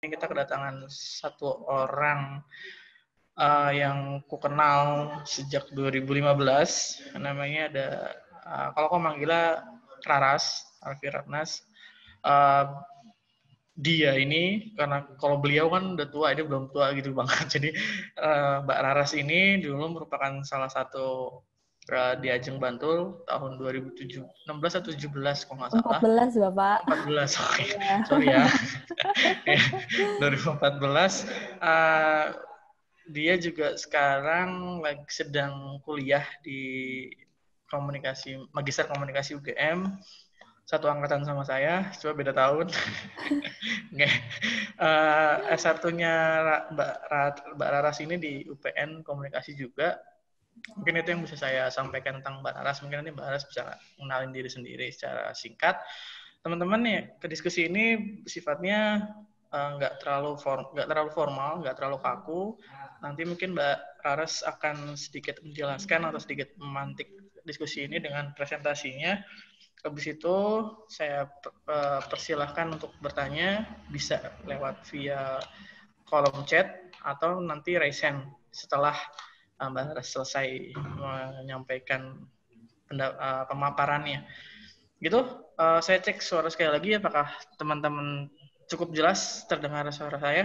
ini kita kedatangan satu orang uh, yang ku kenal sejak 2015 namanya ada uh, kalau kau manggilnya Raras Alfi Ratnas uh, dia ini karena kalau beliau kan udah tua dia belum tua gitu bang jadi uh, Mbak Raras ini dulu merupakan salah satu di Ajeng Bantul tahun 2016 atau 17 kalau nggak salah. 14 Bapak. 14, Okay. Yeah. sorry ya. 2014. Iya, uh, eh, dia juga sekarang lagi sedang kuliah di komunikasi magister komunikasi UGM satu angkatan sama saya, cuma beda tahun. uh, eh, S1-nya Mbak Raras ini di UPN Komunikasi juga, mungkin itu yang bisa saya sampaikan tentang Mbak Aras. Mungkin nanti Mbak Aras bisa mengenalin diri sendiri secara singkat. Teman-teman nih ke diskusi ini sifatnya eh, nggak uh, terlalu form nggak terlalu formal nggak terlalu kaku nanti mungkin Mbak Aras akan sedikit menjelaskan atau sedikit memantik diskusi ini dengan presentasinya habis itu saya eh, persilahkan untuk bertanya bisa lewat via kolom chat atau nanti raise hand setelah Mbak selesai menyampaikan eh, pemaparannya. Gitu, eh, saya cek suara sekali lagi apakah teman-teman cukup jelas terdengar suara saya?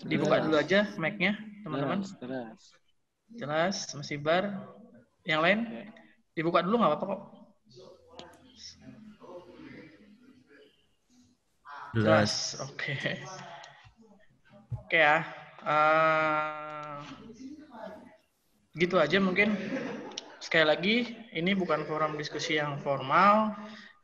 Dibuka dulu aja mic-nya, teman-teman. Jelas, jelas. Jelas, Yang lain? Dibuka dulu nggak apa-apa kok. Jelas, oke. Oke ya. Eh, gitu aja mungkin sekali lagi ini bukan forum diskusi yang formal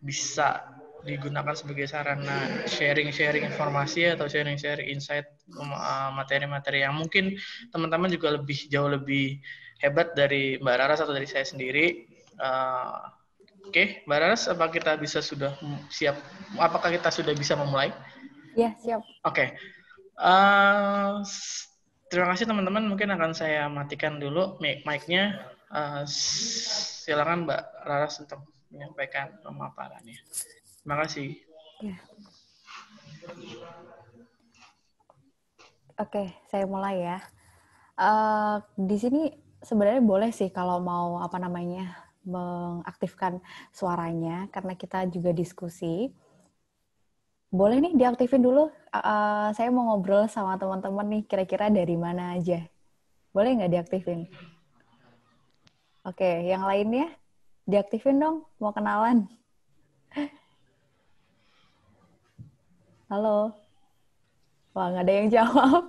bisa digunakan sebagai sarana sharing-sharing informasi atau sharing-sharing insight um, uh, materi-materi yang mungkin teman-teman juga lebih jauh lebih hebat dari Mbak Raras atau dari saya sendiri. Uh, Oke, okay. Mbak Raras, apa kita bisa sudah siap? Apakah kita sudah bisa memulai? Ya, siap. Oke. Okay. Uh, Terima kasih teman-teman. Mungkin akan saya matikan dulu mic-nya. Uh, silakan Mbak Rara untuk menyampaikan pemaparannya. Terima kasih. Ya. Oke, saya mulai ya. Uh, di sini sebenarnya boleh sih kalau mau apa namanya mengaktifkan suaranya karena kita juga diskusi boleh nih diaktifin dulu. Uh, saya mau ngobrol sama teman-teman nih, kira-kira dari mana aja. Boleh nggak diaktifin? Oke, yang lainnya diaktifin dong, mau kenalan. Halo. Wah, nggak ada yang jawab.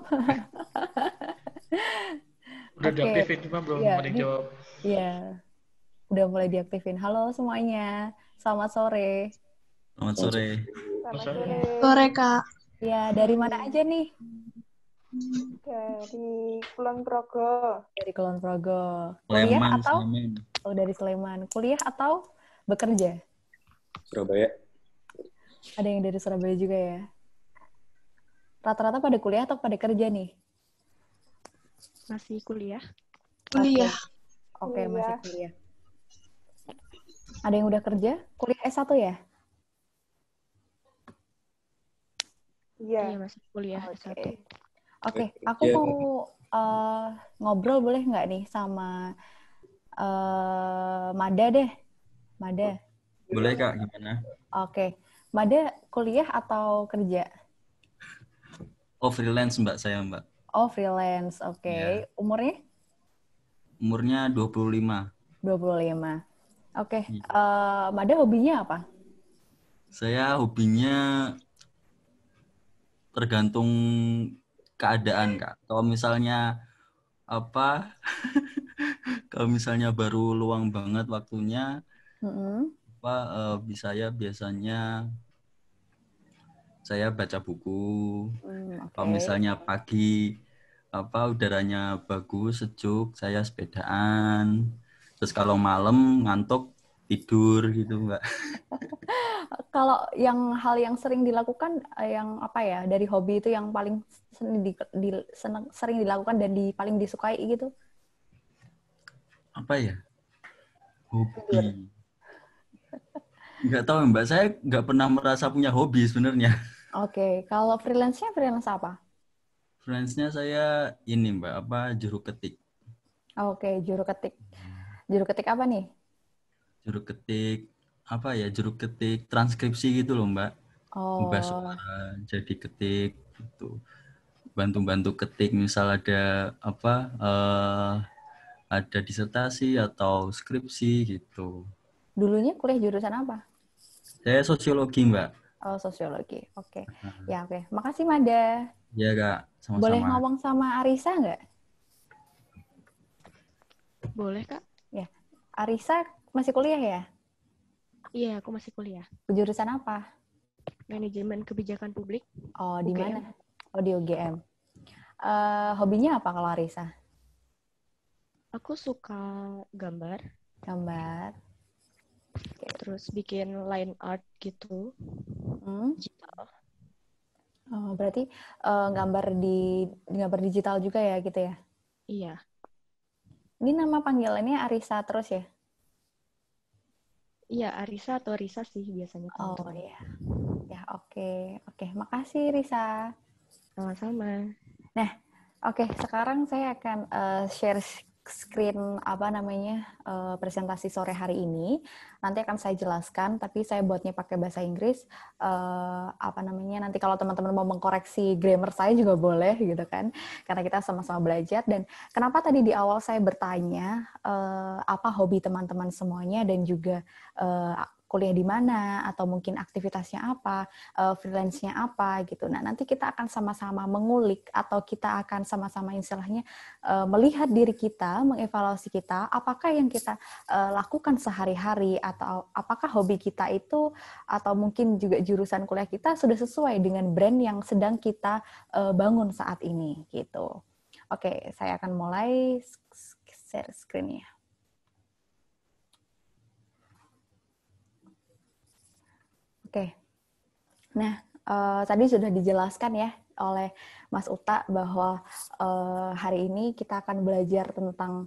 Udah okay. diaktifin, cuma belum ya, ada yang jawab. Iya. Udah mulai diaktifin. Halo semuanya. Selamat sore. Selamat sore. Selamat sore. Sore, Kak. Ya, dari mana aja nih? Dari Kulon Progo. Dari Kulon Progo. Kuliah Sleman, atau? Sleman. Oh, dari Sleman. Kuliah atau bekerja? Surabaya. Ada yang dari Surabaya juga ya? Rata-rata pada kuliah atau pada kerja nih? Masih kuliah. Kuliah. Oke, okay. masih kuliah. Ada yang udah kerja? Kuliah S1 ya? Iya. yeah. masih kuliah Oke. Okay. Oke, okay. aku yeah. mau uh, ngobrol boleh nggak nih sama uh, Mada deh, Mada. Boleh kak, gimana? Oke, okay. Mada kuliah atau kerja? Oh freelance mbak saya mbak. Oh freelance, oke. Okay. Iya. Yeah. Umurnya? Umurnya 25. 25. Oke, okay. Iya. yeah. uh, Mada hobinya apa? Saya hobinya tergantung keadaan kak. Kalau misalnya apa, kalau misalnya baru luang banget waktunya, mm-hmm. apa uh, bisa ya biasanya saya baca buku. Mm, okay. Kalau misalnya pagi apa udaranya bagus sejuk, saya sepedaan. Terus kalau malam ngantuk tidur gitu mbak kalau yang hal yang sering dilakukan eh, yang apa ya dari hobi itu yang paling di, di, seneng, sering dilakukan dan di paling disukai gitu apa ya hobi nggak tahu mbak saya nggak pernah merasa punya hobi sebenarnya oke okay. kalau freelance nya freelance apa freelance nya saya ini mbak apa juru ketik oke okay, juru ketik hmm. juru ketik apa nih juru ketik apa ya juru ketik transkripsi gitu loh mbak oh. mbak suara jadi ketik gitu bantu-bantu ketik misal ada apa uh, ada disertasi atau skripsi gitu dulunya kuliah jurusan apa saya sosiologi mbak oh sosiologi oke okay. ya oke okay. makasih Mada ya kak sama-sama boleh ngomong sama Arisa nggak boleh kak ya Arisa masih kuliah ya? Iya, aku masih kuliah. Jurusan apa? Manajemen Kebijakan Publik. Oh, di mana? Oh, di UGM. Uh, eh, hobinya apa kalau Arisa? Aku suka gambar. Gambar. Okay. Terus bikin line art gitu. Hmm. Digital. Oh, berarti uh, gambar di gambar digital juga ya gitu ya? Iya. Ini nama panggilannya Arisa terus ya? Iya, Arisa atau Risa sih biasanya. Oh iya. Ya, oke. Ya, Oke, okay. makasih Risa. Sama-sama. Nah, oke, okay, sekarang saya akan uh, share screen apa namanya uh, presentasi sore hari ini. Nanti akan saya jelaskan, tapi saya buatnya pakai bahasa Inggris. Uh, apa namanya nanti kalau teman-teman mau mengkoreksi grammar saya juga boleh gitu kan, karena kita sama-sama belajar. Dan kenapa tadi di awal saya bertanya uh, apa hobi teman-teman semuanya dan juga uh, kuliah di mana atau mungkin aktivitasnya apa, uh, freelance-nya apa gitu. Nah, nanti kita akan sama-sama mengulik atau kita akan sama-sama istilahnya uh, melihat diri kita, mengevaluasi kita, apakah yang kita uh, lakukan sehari-hari atau apakah hobi kita itu atau mungkin juga jurusan kuliah kita sudah sesuai dengan brand yang sedang kita uh, bangun saat ini gitu. Oke, saya akan mulai share screen-nya. Oke. Nah, uh, tadi sudah dijelaskan ya oleh Mas Uta bahwa uh, hari ini kita akan belajar tentang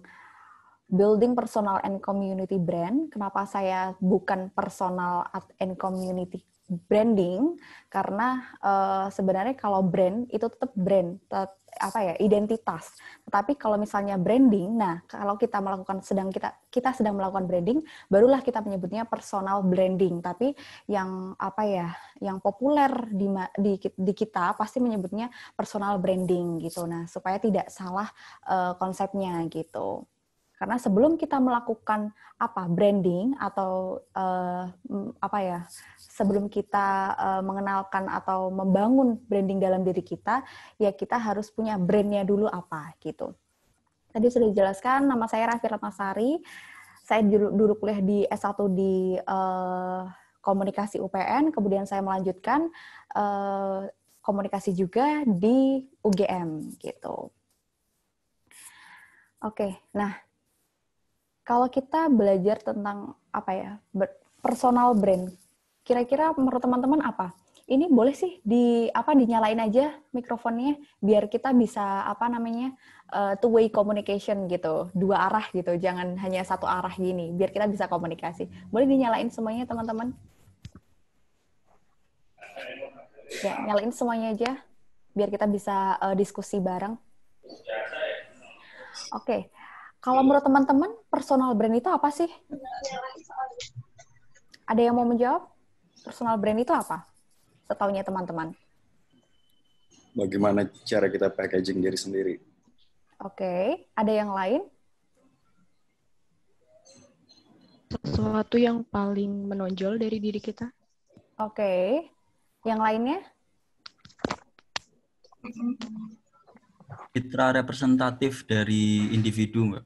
building personal and community brand. Kenapa saya bukan personal and community branding karena uh, sebenarnya kalau brand itu tetap brand tetap, apa ya identitas. Tetapi kalau misalnya branding, nah kalau kita melakukan sedang kita kita sedang melakukan branding, barulah kita menyebutnya personal branding. Tapi yang apa ya, yang populer di di, di kita pasti menyebutnya personal branding gitu. Nah, supaya tidak salah uh, konsepnya gitu. Karena sebelum kita melakukan apa branding atau uh, apa ya sebelum kita uh, mengenalkan atau membangun branding dalam diri kita, ya kita harus punya brandnya dulu apa gitu. Tadi sudah dijelaskan, nama saya Raffi Ratnasari. Saya dulu, dulu kuliah di S1 di uh, komunikasi UPN, kemudian saya melanjutkan uh, komunikasi juga di UGM gitu. Oke, nah kalau kita belajar tentang apa ya personal brand kira-kira menurut teman-teman apa? Ini boleh sih di apa dinyalain aja mikrofonnya biar kita bisa apa namanya uh, eh, two way communication gitu, dua arah gitu, jangan hanya satu arah gini, biar kita bisa komunikasi. Boleh dinyalain semuanya teman-teman? Ya, nyalain semuanya aja biar kita bisa uh, diskusi bareng. Oke. Okay. Kalau menurut teman-teman, personal brand itu apa sih? Ada yang mau menjawab? personal brand itu apa? Setahunya teman-teman. Bagaimana cara kita packaging diri sendiri? Oke, okay. ada yang lain? Sesuatu yang paling menonjol dari diri kita. Oke, okay. yang lainnya? Citra representatif dari individu, Mbak.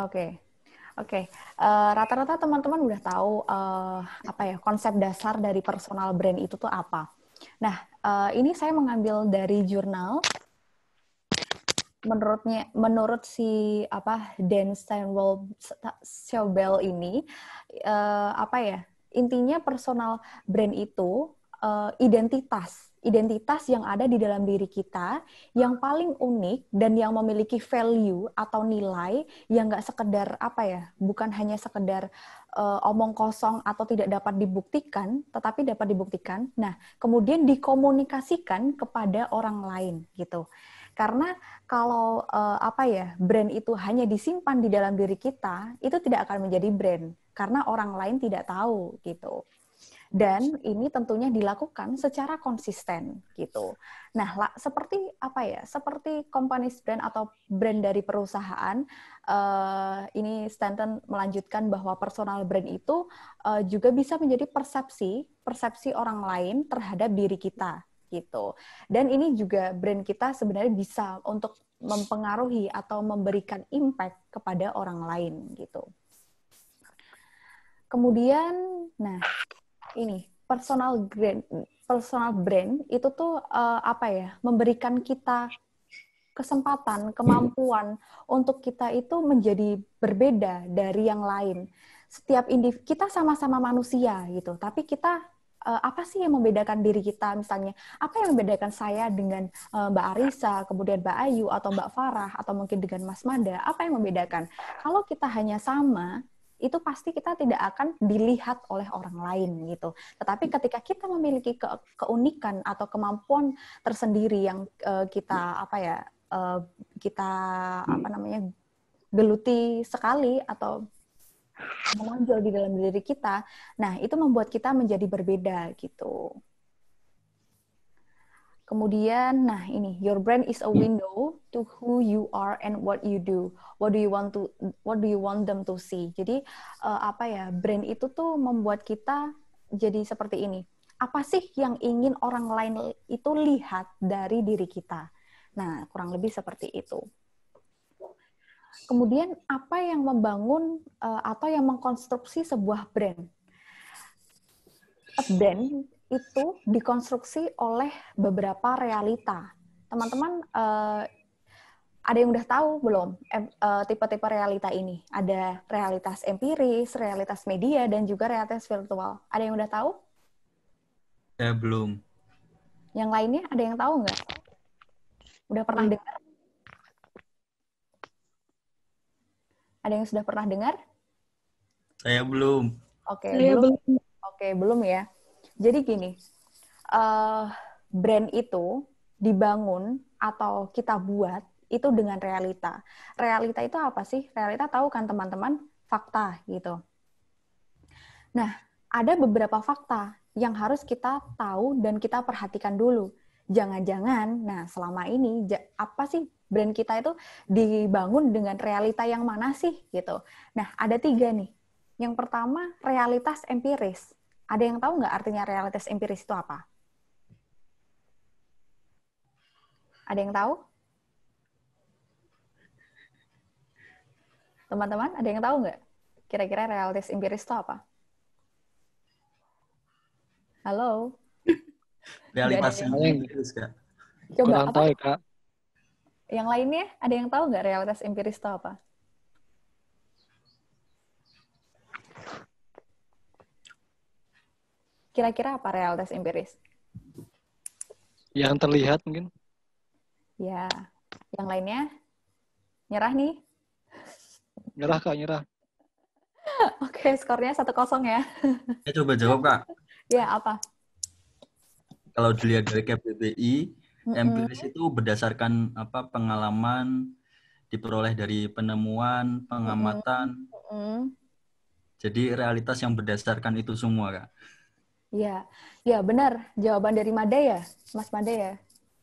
Oke. Okay. Oke, okay. uh, eh, rata-rata teman-teman udah tahu uh, apa ya konsep dasar dari personal brand itu tuh apa. Nah, uh, ini saya mengambil dari jurnal. Menurutnya, menurut si apa Dan Steinwell Sobel ini uh, apa ya intinya personal brand itu uh, identitas identitas yang ada di dalam diri kita yang paling unik dan yang memiliki value atau nilai yang nggak sekedar apa ya bukan hanya sekedar uh, omong kosong atau tidak dapat dibuktikan tetapi dapat dibuktikan nah kemudian dikomunikasikan kepada orang lain gitu karena kalau uh, apa ya brand itu hanya disimpan di dalam diri kita itu tidak akan menjadi brand karena orang lain tidak tahu gitu dan ini tentunya dilakukan secara konsisten gitu. Nah, lah, seperti apa ya? Seperti company brand atau brand dari perusahaan, uh, ini Stanton melanjutkan bahwa personal brand itu uh, juga bisa menjadi persepsi persepsi orang lain terhadap diri kita gitu. Dan ini juga brand kita sebenarnya bisa untuk mempengaruhi atau memberikan impact kepada orang lain gitu. Kemudian, nah ini personal brand personal brand itu tuh uh, apa ya memberikan kita kesempatan kemampuan hmm. untuk kita itu menjadi berbeda dari yang lain setiap individu kita sama-sama manusia gitu tapi kita eh, apa sih yang membedakan diri kita misalnya apa yang membedakan saya dengan eh, Mbak Arisa kemudian Mbak Ayu atau Mbak Farah atau mungkin dengan Mas Mada apa yang membedakan kalau kita hanya sama itu pasti kita tidak akan dilihat oleh orang lain gitu. Tetapi ketika kita memiliki ke keunikan atau kemampuan tersendiri yang uh, kita apa ya uh, kita hmm. apa namanya geluti sekali atau menonjol di dalam diri kita, nah itu membuat kita menjadi berbeda gitu. Kemudian, nah ini, your brand is a window to who you are and what you do. What do you want to, what do you want them to see? Jadi uh, apa ya, brand itu tuh membuat kita jadi seperti ini. Apa sih yang ingin orang lain itu lihat dari diri kita? Nah, kurang lebih seperti itu. Kemudian apa yang membangun uh, atau yang mengkonstruksi sebuah brand? A brand itu dikonstruksi oleh beberapa realita. Teman-teman uh, ada yang udah tahu belum eh, tipe-tipe uh, realita ini? Ada realitas empiris, realitas media, dan juga realitas virtual. Ada yang udah tahu? Ya, belum. Yang lainnya ada yang tahu nggak? Udah pernah hmm. dengar? Ada yang sudah pernah dengar? Saya belum. Oke, okay, belum. belum. Oke, okay, belum ya. Jadi gini, uh, brand itu dibangun atau kita buat itu dengan realita. Realita itu apa sih? Realita tahu kan teman-teman fakta gitu. Nah, ada beberapa fakta yang harus kita tahu dan kita perhatikan dulu. Jangan-jangan, nah selama ini apa sih brand kita itu dibangun dengan realita yang mana sih gitu. Nah, ada tiga nih. Yang pertama, realitas empiris. Ada yang tahu nggak artinya realitas empiris itu apa? Ada yang tahu? Teman-teman, ada yang tahu nggak? Kira-kira realitas empiris itu apa? Halo? Realitas empiris, Kak. Coba, Kurang apa? tahu, ya, Kak. Yang lainnya, ada yang tahu nggak realitas empiris itu apa? kira-kira apa realitas empiris? Yang terlihat mungkin? Ya, yang lainnya? Nyerah nih? Nyerah, Kak, nyerah. Oke, skornya satu kosong ya. Saya coba jawab, Kak. ya, apa? Kalau dilihat dari KPBI, mm -hmm. empiris itu berdasarkan apa pengalaman diperoleh dari penemuan, pengamatan. Mm -hmm. Jadi realitas yang berdasarkan itu semua, Kak. Ya, ya benar. Jawaban dari Mada ya, Mas Mada ya.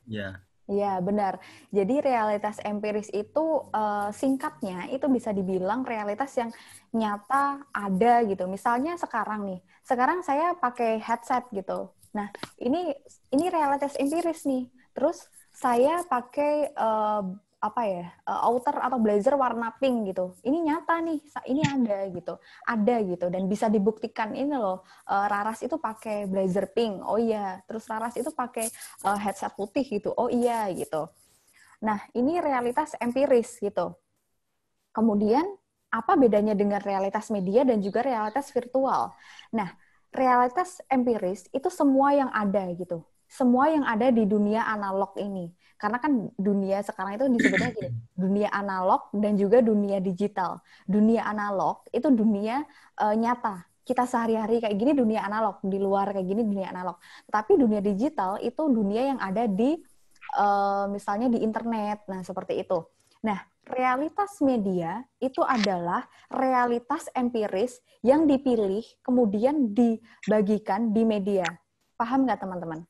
Ya Iya benar. Jadi realitas empiris itu uh, singkatnya itu bisa dibilang realitas yang nyata ada gitu. Misalnya sekarang nih, sekarang saya pakai headset gitu. Nah ini ini realitas empiris nih. Terus saya pakai uh, apa ya eh, outer atau blazer warna pink gitu ini nyata nih ini ada gitu ada gitu dan bisa dibuktikan ini loh eh, Raras itu pakai blazer pink oh iya terus Raras itu pakai eh, headset putih gitu oh iya gitu nah ini realitas empiris gitu kemudian apa bedanya dengan realitas media dan juga realitas virtual nah realitas empiris itu semua yang ada gitu semua yang ada di dunia analog ini karena kan dunia sekarang itu disebutnya gini, dunia analog dan juga dunia digital. Dunia analog itu dunia uh, nyata. Kita sehari-hari kayak gini dunia analog, di luar kayak gini dunia analog. Tapi dunia digital itu dunia yang ada di uh, misalnya di internet. Nah, seperti itu. Nah, realitas media itu adalah realitas empiris yang dipilih kemudian dibagikan di media. Paham nggak teman-teman?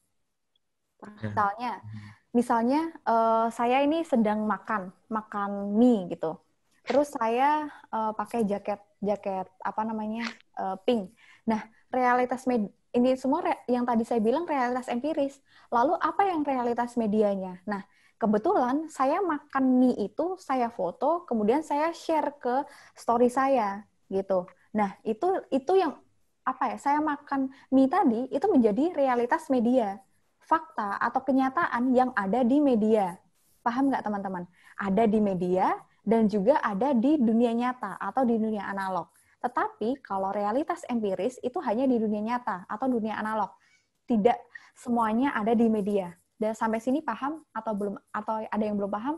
Ya. Misalnya, hmm misalnya uh, saya ini sedang makan makan mie gitu terus saya uh, pakai jaket jaket apa namanya uh, pink nah realitas med ini semua yang tadi saya bilang realitas empiris lalu apa yang realitas medianya nah kebetulan saya makan mie itu saya foto kemudian saya share ke story saya gitu nah itu itu yang apa ya saya makan mie tadi itu menjadi realitas media fakta atau kenyataan yang ada di media. Paham nggak teman-teman? Ada di media dan juga ada di dunia nyata atau di dunia analog. Tetapi kalau realitas empiris itu hanya di dunia nyata atau dunia analog. Tidak semuanya ada di media. Dan sampai sini paham atau belum atau ada yang belum paham?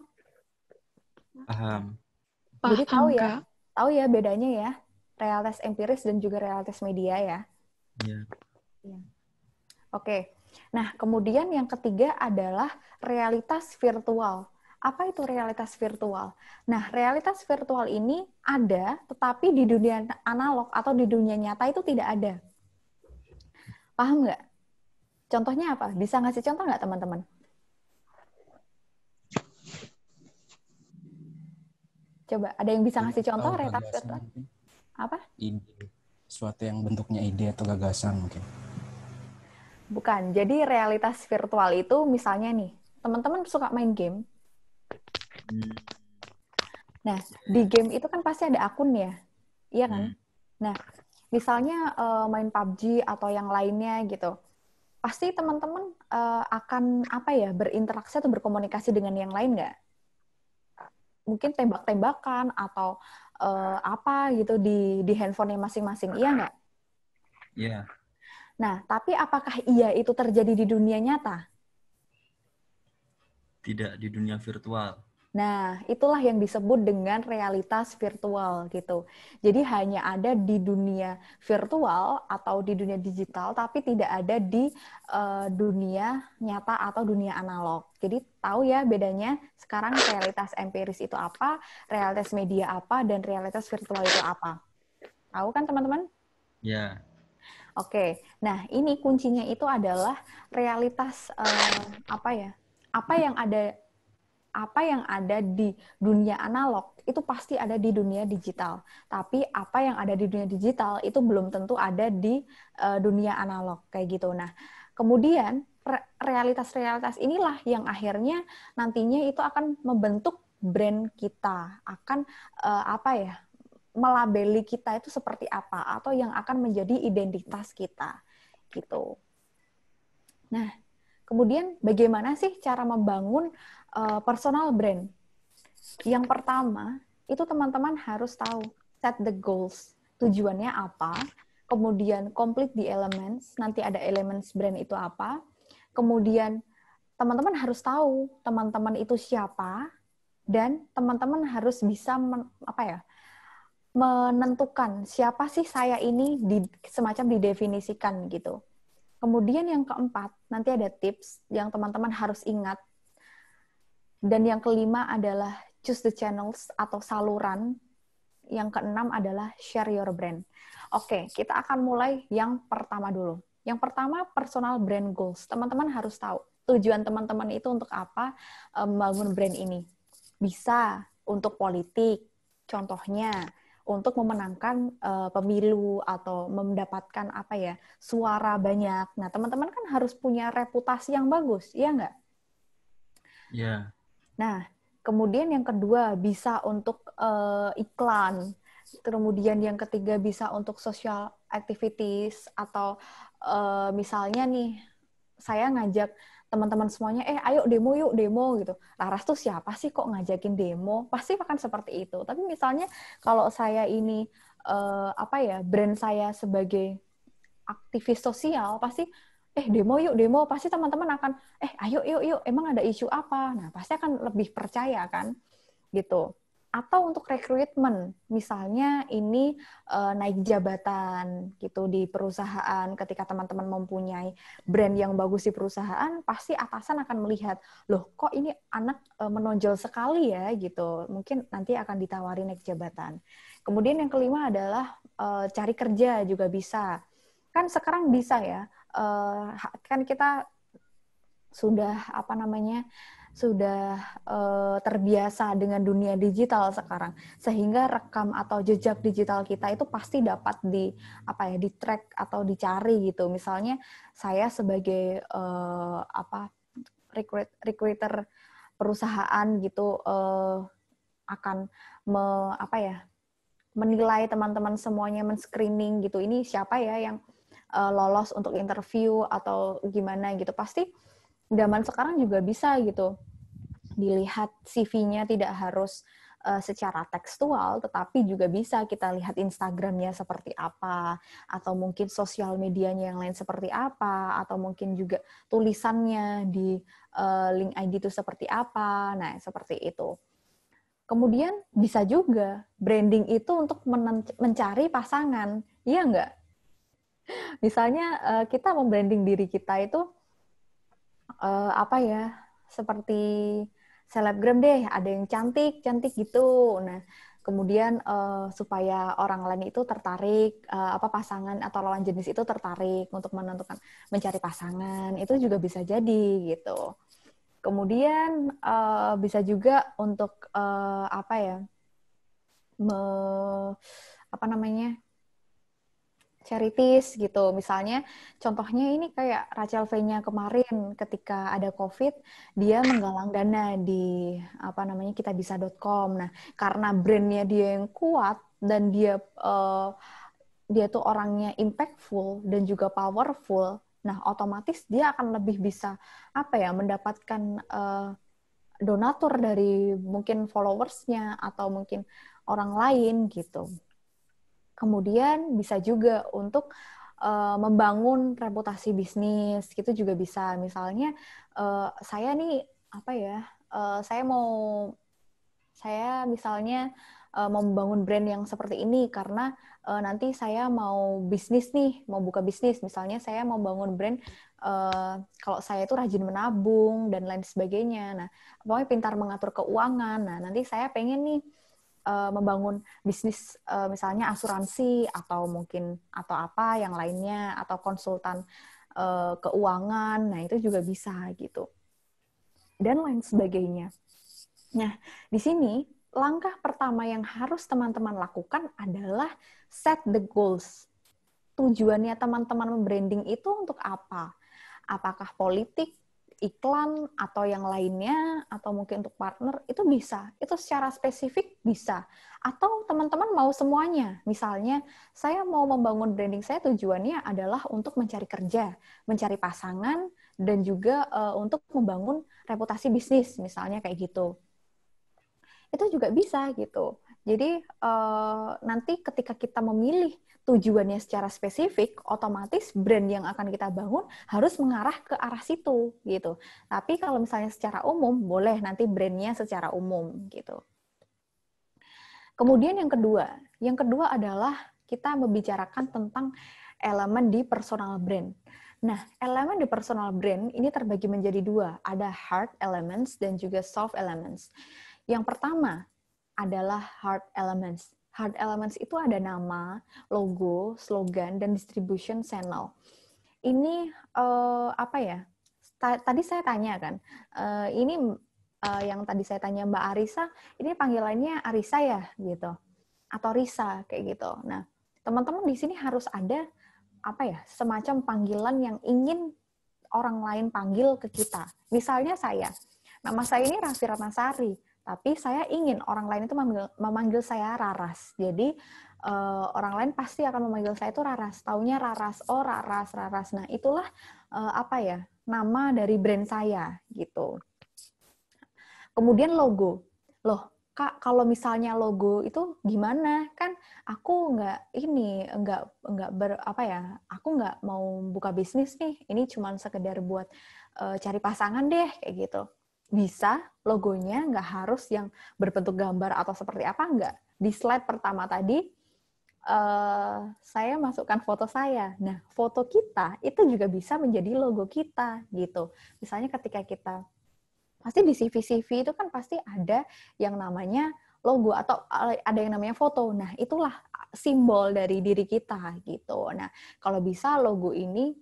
Paham. Jadi paham, tahu ya, Kak. tahu ya bedanya ya realitas empiris dan juga realitas media ya. Iya. Ya. Oke. Nah, kemudian yang ketiga adalah realitas virtual. Apa itu realitas virtual? Nah, realitas virtual ini ada, tetapi di dunia analog atau di dunia nyata itu tidak ada. Paham nggak? Contohnya apa? Bisa ngasih contoh nggak teman-teman? Coba, ada yang bisa iya, ngasih contoh realitas virtual? Apa? Ide. Suatu yang bentuknya ide atau gagasan mungkin. Bukan. Jadi realitas virtual itu misalnya nih, teman-teman suka main game. Nah, di game itu kan pasti ada akun ya. Iya kan? Hmm. Nah, misalnya uh, main PUBG atau yang lainnya gitu. Pasti teman-teman uh, akan apa ya, berinteraksi atau berkomunikasi dengan yang lain nggak? Mungkin tembak-tembakan atau uh, apa gitu di di handphonenya masing-masing, iya nggak? Iya. Yeah Nah, tapi apakah iya itu terjadi di dunia nyata? Tidak di dunia virtual. Nah, itulah yang disebut dengan realitas virtual gitu. Jadi hanya ada di dunia virtual atau di dunia digital, tapi tidak ada di uh, dunia nyata atau dunia analog. Jadi tahu ya bedanya sekarang realitas empiris itu apa, realitas media apa, dan realitas virtual itu apa. Tahu kan teman-teman? Ya. Oke, nah ini kuncinya itu adalah realitas eh, apa ya? Apa yang ada apa yang ada di dunia analog itu pasti ada di dunia digital. Tapi apa yang ada di dunia digital itu belum tentu ada di uh, dunia analog kayak gitu. Nah, kemudian realitas-realitas inilah yang akhirnya nantinya itu akan membentuk brand kita, akan uh, apa ya? melabeli kita itu seperti apa atau yang akan menjadi identitas kita gitu. Nah, kemudian bagaimana sih cara membangun uh, personal brand? Yang pertama, itu teman-teman harus tahu set the goals, tujuannya apa, kemudian complete the elements, nanti ada elements brand itu apa. Kemudian teman-teman harus tahu teman-teman itu siapa dan teman-teman harus bisa men, apa ya? menentukan siapa sih saya ini di, semacam didefinisikan gitu. Kemudian yang keempat, nanti ada tips yang teman-teman harus ingat. Dan yang kelima adalah choose the channels atau saluran. Yang keenam adalah share your brand. Oke, kita akan mulai yang pertama dulu. Yang pertama personal brand goals. Teman-teman harus tahu tujuan teman-teman itu untuk apa eh, membangun brand ini. Bisa untuk politik, contohnya untuk memenangkan uh, pemilu atau mendapatkan apa ya suara banyak. Nah, teman-teman kan harus punya reputasi yang bagus, iya nggak? Ya. Yeah. Nah, kemudian yang kedua bisa untuk uh, iklan, kemudian yang ketiga bisa untuk social activities atau uh, misalnya nih saya ngajak teman-teman semuanya eh ayo demo yuk demo gitu Laras tuh siapa sih kok ngajakin demo pasti akan seperti itu tapi misalnya kalau saya ini eh, apa ya brand saya sebagai aktivis sosial pasti eh demo yuk demo pasti teman-teman akan eh ayo yuk yuk emang ada isu apa nah pasti akan lebih percaya kan gitu atau untuk rekrutmen misalnya ini uh, naik jabatan gitu di perusahaan ketika teman-teman mempunyai brand yang bagus di perusahaan pasti atasan akan melihat loh kok ini anak uh, menonjol sekali ya gitu mungkin nanti akan ditawari naik jabatan kemudian yang kelima adalah uh, cari kerja juga bisa kan sekarang bisa ya kan kita sudah apa namanya sudah uh, terbiasa dengan dunia digital sekarang sehingga rekam atau jejak digital kita itu pasti dapat di apa ya di track atau dicari gitu misalnya saya sebagai uh, apa recruiter perusahaan gitu uh, akan me, apa ya menilai teman-teman semuanya men-screening gitu ini siapa ya yang uh, lolos untuk interview atau gimana gitu pasti zaman sekarang juga bisa gitu dilihat CV-nya tidak harus uh, secara tekstual, tetapi juga bisa kita lihat Instagramnya seperti apa, atau mungkin sosial medianya yang lain seperti apa, atau mungkin juga tulisannya di uh, link ID itu seperti apa. Nah, seperti itu. Kemudian bisa juga branding itu untuk mencari pasangan, iya nggak? Misalnya uh, kita membranding diri kita itu uh, apa ya seperti selebgram deh ada yang cantik cantik gitu nah kemudian uh, supaya orang lain itu tertarik uh, apa pasangan atau lawan jenis itu tertarik untuk menentukan mencari pasangan itu juga bisa jadi gitu kemudian uh, bisa juga untuk uh, apa ya me, apa namanya charities gitu. Misalnya contohnya ini kayak Rachel v kemarin ketika ada COVID, dia menggalang dana di apa namanya kita bisa.com. Nah, karena brandnya dia yang kuat dan dia uh, dia tuh orangnya impactful dan juga powerful. Nah, otomatis dia akan lebih bisa apa ya mendapatkan uh, donatur dari mungkin followersnya atau mungkin orang lain gitu. Kemudian bisa juga untuk uh, membangun reputasi bisnis gitu juga bisa. Misalnya uh, saya nih apa ya? Uh, saya mau saya misalnya uh, mau membangun brand yang seperti ini karena uh, nanti saya mau bisnis nih, mau buka bisnis. Misalnya saya mau bangun brand uh, kalau saya itu rajin menabung dan lain sebagainya. Nah, pokoknya pintar mengatur keuangan. Nah, nanti saya pengen nih uh, membangun bisnis uh, misalnya asuransi atau mungkin atau apa yang lainnya atau konsultan uh, keuangan nah itu juga bisa gitu dan lain sebagainya nah di sini langkah pertama yang harus teman-teman lakukan adalah set the goals tujuannya teman-teman membranding itu untuk apa apakah politik iklan atau yang lainnya atau mungkin untuk partner itu bisa itu secara spesifik bisa atau teman-teman mau semuanya misalnya saya mau membangun branding saya tujuannya adalah untuk mencari kerja mencari pasangan dan juga uh, untuk membangun reputasi bisnis misalnya kayak gitu itu juga bisa gitu jadi uh, nanti ketika kita memilih tujuannya secara spesifik, otomatis brand yang akan kita bangun harus mengarah ke arah situ gitu. Tapi kalau misalnya secara umum, boleh nanti brandnya secara umum gitu. Kemudian yang kedua, yang kedua adalah kita membicarakan tentang elemen di personal brand. Nah, elemen di personal brand ini terbagi menjadi dua, ada hard elements dan juga soft elements. Yang pertama adalah hard elements. Hard Elements itu ada nama, logo, slogan, dan distribution channel. Ini uh, apa ya? tadi saya tanya kan, uh, ini uh, yang tadi saya tanya Mbak Arisa, ini panggilannya Arisa ya gitu, atau Risa kayak gitu. Nah, teman-teman di sini harus ada apa ya? Semacam panggilan yang ingin orang lain panggil ke kita. Misalnya saya, nama saya ini Raffi Ratnasari tapi saya ingin orang lain itu memanggil, memanggil saya Raras. Jadi uh, orang lain pasti akan memanggil saya itu Raras. Taunya Raras, oh Raras, Raras. Nah itulah uh, apa ya nama dari brand saya gitu. Kemudian logo, loh kak kalau misalnya logo itu gimana kan aku nggak ini nggak nggak ber apa ya aku nggak mau buka bisnis nih ini cuma sekedar buat uh, cari pasangan deh kayak gitu bisa logonya nggak harus yang berbentuk gambar atau seperti apa nggak. Di slide pertama tadi uh, saya masukkan foto saya. Nah, foto kita itu juga bisa menjadi logo kita gitu. Misalnya ketika kita pasti di CV CV itu kan pasti ada yang namanya logo atau eh, ada yang namanya foto. Nah, itulah simbol dari diri kita gitu. Nah, kalau bisa logo ini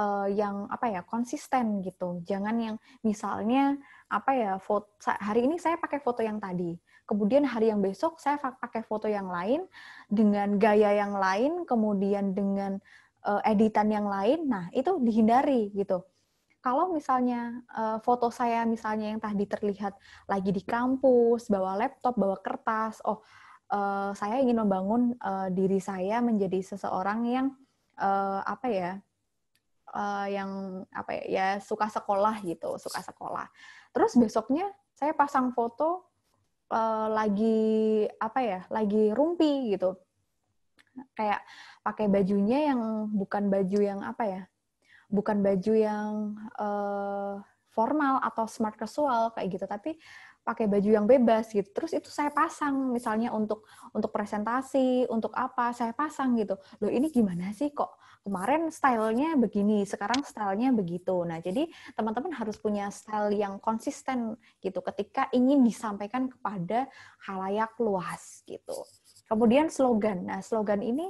uh, yang apa ya konsisten gitu. Jangan yang misalnya apa ya foto hari ini saya pakai foto yang tadi, kemudian hari yang besok saya pakai foto yang lain dengan gaya yang lain, kemudian dengan uh, editan yang lain. Nah itu dihindari gitu. Kalau misalnya eh, foto saya misalnya yang tadi terlihat lagi di kampus, bawa laptop, bawa kertas, oh saya ingin membangun diri saya menjadi seseorang yang apa ya uh, yang apa ya, ya suka sekolah gitu, suka sekolah. Terus hmm. besoknya saya pasang foto uh, lagi apa ya, lagi rumpi gitu. Kayak pakai bajunya yang bukan baju yang apa ya, bukan baju yang uh, formal atau smart casual kayak gitu, tapi pakai baju yang bebas gitu. Terus itu saya pasang misalnya untuk untuk presentasi, untuk apa saya pasang gitu. Loh ini gimana sih kok kemarin stylenya begini, sekarang stylenya begitu. Nah, jadi teman-teman harus punya style yang konsisten gitu ketika ingin disampaikan kepada halayak luas gitu. Kemudian slogan. Nah, slogan ini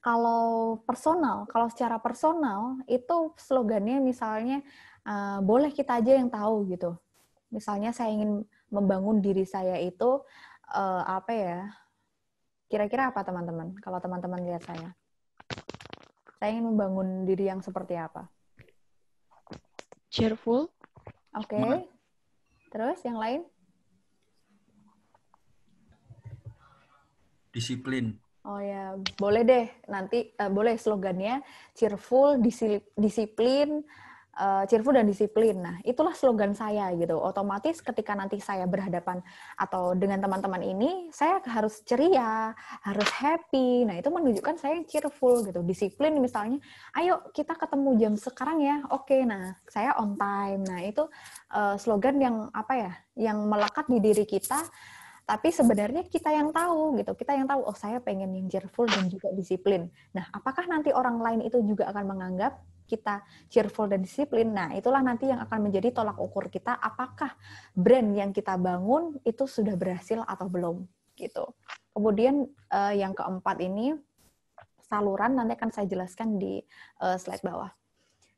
kalau personal, kalau secara personal itu slogannya misalnya uh, boleh kita aja yang tahu gitu. Misalnya saya ingin membangun diri saya itu uh, apa ya? Kira-kira apa teman-teman? Kalau teman-teman lihat saya saya ingin membangun diri yang seperti apa? Cheerful. Oke. Okay. Terus yang lain? Disiplin. Oh ya, boleh deh nanti uh, boleh slogannya cheerful, disiplin, uh, cheerful dan disiplin. Nah, itulah slogan saya gitu. Otomatis ketika nanti saya berhadapan atau dengan teman-teman ini, saya harus ceria, harus happy. Nah, itu menunjukkan saya yang cheerful gitu. Disiplin misalnya, ayo kita ketemu jam sekarang ya. Oke, nah saya on time. Nah, itu uh, slogan yang apa ya? Yang melekat di diri kita tapi sebenarnya kita yang tahu gitu kita yang tahu oh saya pengen yang cheerful dan juga disiplin nah apakah nanti orang lain itu juga akan menganggap kita cheerful dan disiplin, nah itulah nanti yang akan menjadi tolak ukur kita apakah brand yang kita bangun itu sudah berhasil atau belum gitu. Kemudian uh, yang keempat ini saluran nanti akan saya jelaskan di uh, slide bawah.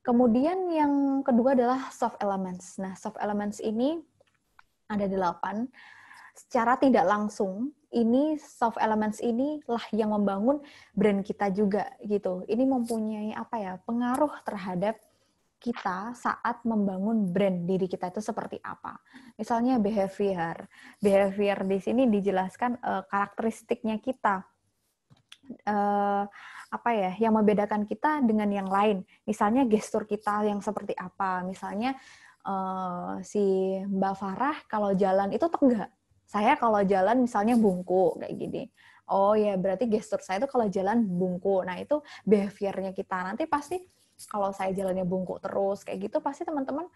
Kemudian yang kedua adalah soft elements. Nah soft elements ini ada delapan. Secara tidak langsung ini soft elements ini lah yang membangun brand kita juga gitu. Ini mempunyai apa ya pengaruh terhadap kita saat membangun brand diri kita itu seperti apa. Misalnya behavior. Behavior di sini dijelaskan uh, karakteristiknya kita. Uh, apa ya yang membedakan kita dengan yang lain. Misalnya gestur kita yang seperti apa. Misalnya uh, si Mbak Farah kalau jalan itu tegak saya kalau jalan misalnya bungku kayak gini. Oh ya, berarti gestur saya itu kalau jalan bungku. Nah, itu behaviornya kita nanti pasti kalau saya jalannya bungku terus kayak gitu pasti teman-teman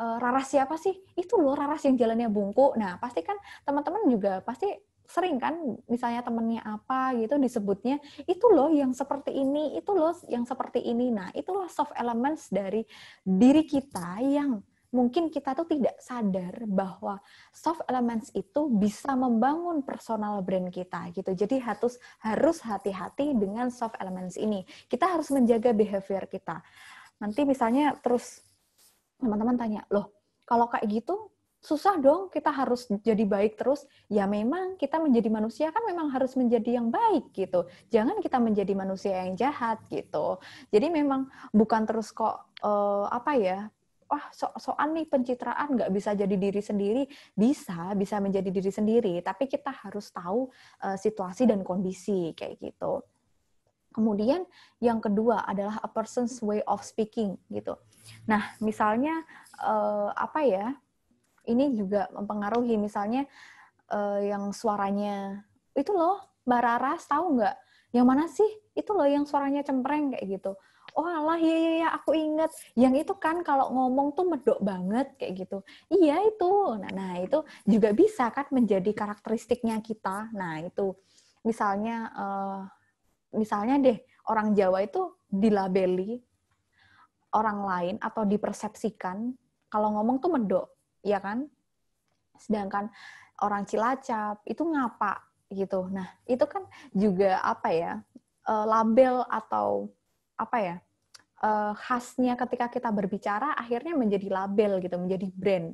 eh, Raras siapa sih? Itu loh Raras yang jalannya bungku Nah, pasti kan teman-teman juga pasti sering kan misalnya temennya apa gitu disebutnya itu loh yang seperti ini, itu loh yang seperti ini. Nah, itulah soft elements dari diri kita yang mungkin kita tuh tidak sadar bahwa soft elements itu bisa membangun personal brand kita gitu. Jadi harus harus hati-hati dengan soft elements ini. Kita harus menjaga behavior kita. Nanti misalnya terus teman-teman tanya, "Loh, kalau kayak gitu susah dong kita harus jadi baik terus ya memang kita menjadi manusia kan memang harus menjadi yang baik gitu jangan kita menjadi manusia yang jahat gitu jadi memang bukan terus kok uh, apa ya wah sok-sokan nih pencitraan nggak bisa jadi diri sendiri bisa bisa menjadi diri sendiri tapi kita harus tahu uh, situasi dan kondisi kayak gitu kemudian yang kedua adalah a person's way of speaking gitu nah misalnya uh, apa ya ini juga mempengaruhi misalnya uh, yang suaranya itu loh mbak rara tahu nggak yang mana sih itu loh yang suaranya cempreng kayak gitu oh Allah iya iya ya aku inget yang itu kan kalau ngomong tuh medok banget kayak gitu iya itu nah, nah itu juga bisa kan menjadi karakteristiknya kita nah itu misalnya uh, misalnya deh orang Jawa itu dilabeli orang lain atau dipersepsikan kalau ngomong tuh medok ya kan sedangkan orang Cilacap itu ngapa gitu nah itu kan juga apa ya eh, label atau apa ya uh, khasnya ketika kita berbicara akhirnya menjadi label gitu, menjadi brand.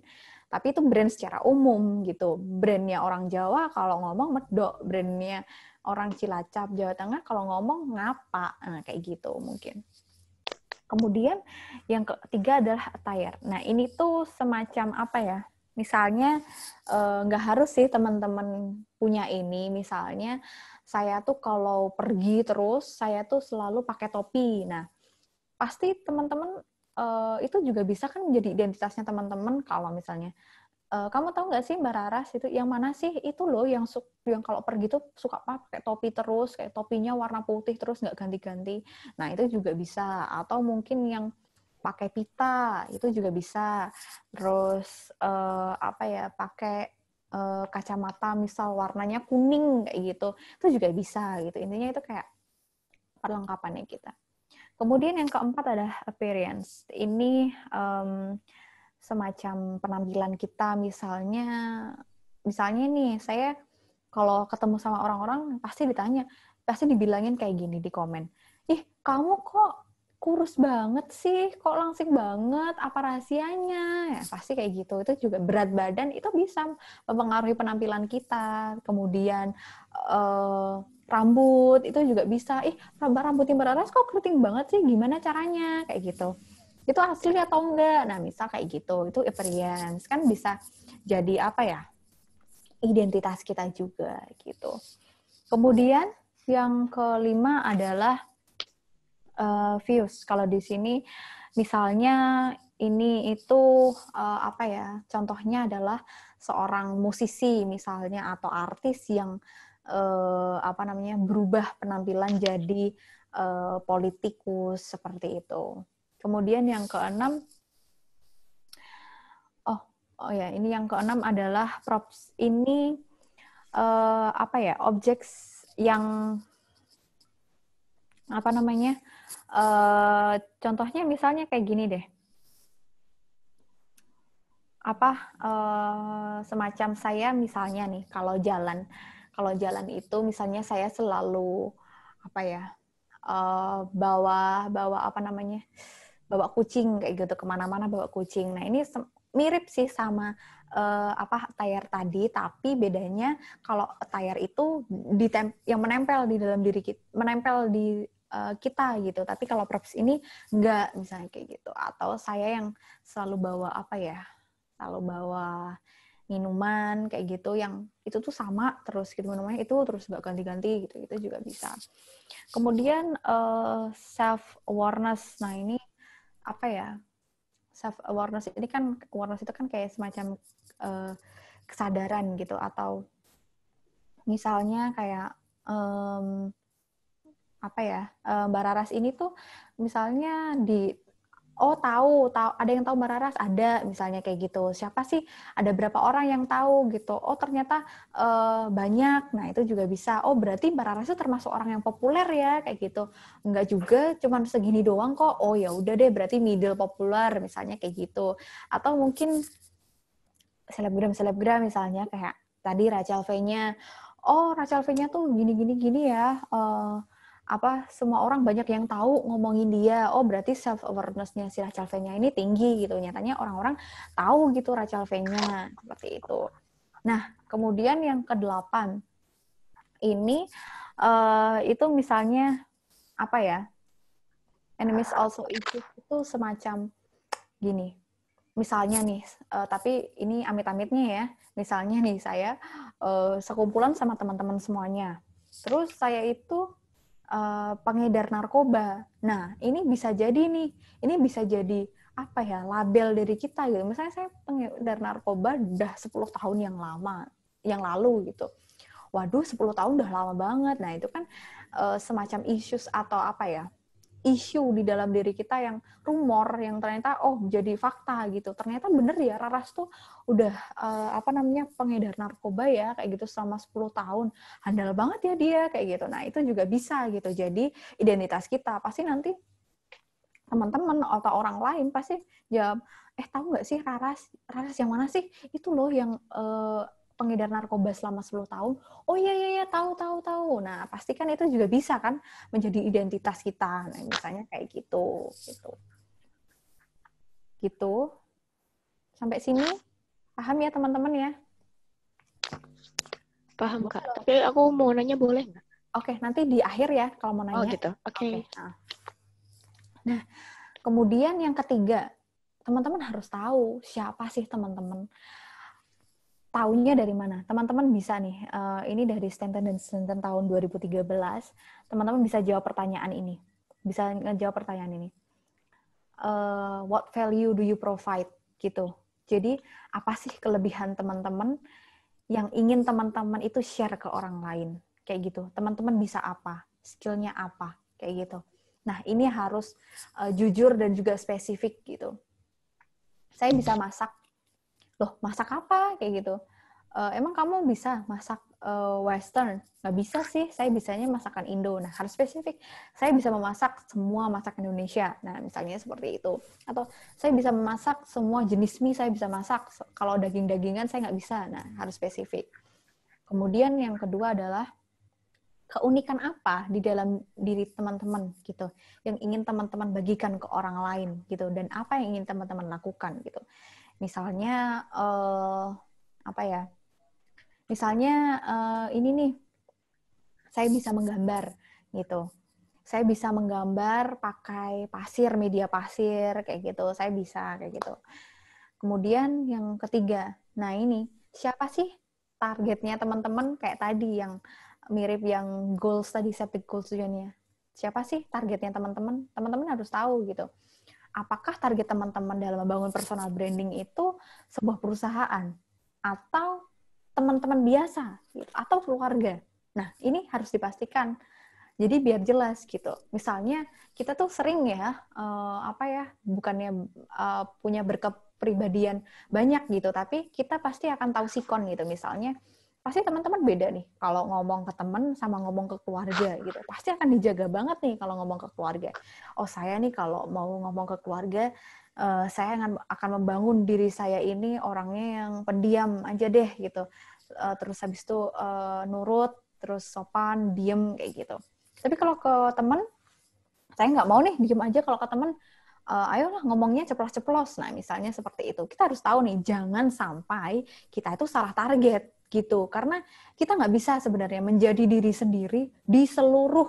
Tapi itu brand secara umum gitu. Brandnya orang Jawa kalau ngomong medok, brandnya orang Cilacap, Jawa Tengah kalau ngomong ngapa, nah, kayak gitu mungkin. Kemudian yang ketiga adalah attire. Nah ini tuh semacam apa ya? Misalnya eh, nggak harus sih teman-teman punya ini. Misalnya saya tuh kalau pergi terus saya tuh selalu pakai topi. Nah pasti teman-teman uh, itu juga bisa kan menjadi identitasnya teman-teman kalau misalnya uh, kamu tahu nggak sih Mbak Raras itu yang mana sih itu loh yang su yang kalau pergi tuh suka pakai topi terus kayak topinya warna putih terus nggak ganti-ganti nah itu juga bisa atau mungkin yang pakai pita itu juga bisa terus uh, apa ya pakai kacamata misal warnanya kuning kayak gitu itu juga bisa gitu intinya itu kayak perlengkapannya kita Kemudian yang keempat ada appearance. Ini um, semacam penampilan kita misalnya misalnya nih saya kalau ketemu sama orang-orang pasti ditanya, pasti dibilangin kayak gini di komen. Ih, kamu kok kurus banget sih, kok langsing banget, apa rahasianya? Ya, pasti kayak gitu. Itu juga berat badan itu bisa mempengaruhi penampilan kita. Kemudian uh, rambut itu juga bisa ih rambutnya Mbak kok keriting banget sih gimana caranya kayak gitu itu asli atau enggak nah misal kayak gitu itu appearance kan bisa jadi apa ya identitas kita juga gitu kemudian yang kelima adalah uh, views kalau di sini misalnya ini itu uh, apa ya contohnya adalah seorang musisi misalnya atau artis yang uh, apa namanya berubah penampilan jadi uh, politikus seperti itu. Kemudian yang keenam oh oh ya ini yang keenam adalah props ini uh, apa ya objek yang apa namanya uh, contohnya misalnya kayak gini deh apa uh, semacam saya misalnya nih kalau jalan kalau jalan itu misalnya saya selalu apa ya uh, bawa bawa apa namanya bawa kucing kayak gitu kemana-mana bawa kucing nah ini mirip sih sama uh, apa tayar tadi tapi bedanya kalau tayar itu di yang menempel di dalam diri kita menempel di uh, kita gitu tapi kalau props ini enggak misalnya kayak gitu atau saya yang selalu bawa apa ya selalu bawa minuman kayak gitu yang itu tuh sama terus gitu minumannya itu terus nggak ganti-ganti gitu itu juga bisa kemudian uh, eh, self awareness nah ini apa ya self awareness ini kan awareness itu kan kayak semacam uh, kesadaran gitu atau misalnya kayak um, apa ya uh, Mbak ini tuh misalnya di oh tahu tahu ada yang tahu Mbak Raras ada misalnya kayak gitu siapa sih ada berapa orang yang tahu gitu oh ternyata uh, banyak nah itu juga bisa oh berarti Mbak Raras itu termasuk orang yang populer ya kayak gitu enggak juga cuman segini doang kok oh ya udah deh berarti middle populer misalnya kayak gitu atau mungkin selebgram selebgram misalnya kayak tadi Rachel V-nya oh Rachel V-nya tuh gini gini gini ya uh, apa semua orang banyak yang tahu ngomongin dia oh berarti self awarenessnya si Rachel V-nya ini tinggi gitu nyatanya orang-orang tahu gitu Rachel V-nya seperti itu nah kemudian yang kedelapan ini uh, itu misalnya apa ya enemies also itu itu semacam gini misalnya nih uh, tapi ini amit-amitnya ya misalnya nih saya uh, sekumpulan sama teman-teman semuanya terus saya itu uh, pengedar narkoba. Nah, ini bisa jadi nih, ini bisa jadi apa ya label dari kita gitu. Misalnya saya pengedar narkoba udah 10 tahun yang lama, yang lalu gitu. Waduh, 10 tahun udah lama banget. Nah, itu kan uh, semacam issues atau apa ya? isu di dalam diri kita yang rumor yang ternyata oh jadi fakta gitu ternyata bener ya Raras tuh udah uh, apa namanya pengedar narkoba ya kayak gitu selama 10 tahun handal banget ya dia kayak gitu nah itu juga bisa gitu jadi identitas kita pasti nanti teman-teman atau orang lain pasti jawab eh tahu nggak sih Raras Raras yang mana sih itu loh yang uh, pengedar narkoba selama 10 tahun, oh iya iya iya tahu tahu tahu. Nah, pasti kan itu juga bisa kan menjadi identitas kita. Nah, misalnya kayak gitu gitu. Gitu. Sampai sini paham ya teman-teman ya? Paham, Kak. Boleh. Tapi aku mau nanya boleh nggak? Oke, okay, nanti di akhir ya kalau mau oh, nanya. Oh, gitu. Oke. Okay. Okay. Nah. nah, kemudian yang ketiga, teman-teman harus tahu siapa sih teman-teman Tahunnya dari mana? Teman-teman bisa nih, eh, ini dari Stanton dan Stanton tahun 2013. Teman-teman bisa jawab pertanyaan ini. Bisa ngejawab pertanyaan ini. Uh, what value do you provide? Gitu. Jadi, apa sih kelebihan teman-teman yang ingin teman-teman itu share ke orang lain? Kayak gitu. Teman-teman bisa apa? Skillnya apa? Kayak gitu. Nah, ini harus uh, jujur dan juga spesifik gitu. Saya bisa masak loh masak apa kayak gitu e, emang kamu bisa masak e, western nggak bisa sih saya bisanya masakan indo nah harus spesifik saya bisa memasak semua masak Indonesia nah misalnya seperti itu atau saya bisa memasak semua jenis mie saya bisa masak kalau daging-dagingan saya nggak bisa nah harus spesifik kemudian yang kedua adalah keunikan apa di dalam diri teman-teman gitu yang ingin teman-teman bagikan ke orang lain gitu dan apa yang ingin teman-teman lakukan gitu Misalnya uh, apa ya? Misalnya uh, ini nih, saya bisa menggambar gitu. Saya bisa menggambar pakai pasir, media pasir kayak gitu. Saya bisa kayak gitu. Kemudian yang ketiga, nah ini siapa sih targetnya teman-teman kayak tadi yang mirip yang goals tadi, septic goals tujuannya siapa sih targetnya teman-teman? Teman-teman harus tahu gitu apakah target teman-teman dalam membangun personal branding itu sebuah perusahaan atau teman-teman biasa gitu, atau keluarga. Nah, ini harus dipastikan. Jadi biar jelas gitu. Misalnya kita tuh sering ya uh, apa ya bukannya uh, punya berkepribadian banyak gitu, tapi kita pasti akan tahu sikon gitu. Misalnya pasti teman-teman beda nih kalau ngomong ke teman sama ngomong ke keluarga gitu pasti akan dijaga banget nih kalau ngomong ke keluarga oh saya nih kalau mau ngomong ke keluarga uh, saya akan membangun diri saya ini orangnya yang pendiam aja deh gitu uh, terus habis itu uh, nurut terus sopan diem kayak gitu tapi kalau ke teman saya nggak mau nih diem aja kalau ke teman uh, ayolah ngomongnya ceplos-ceplos. Nah, misalnya seperti itu. Kita harus tahu nih, jangan sampai kita itu salah target gitu karena kita nggak bisa sebenarnya menjadi diri sendiri di seluruh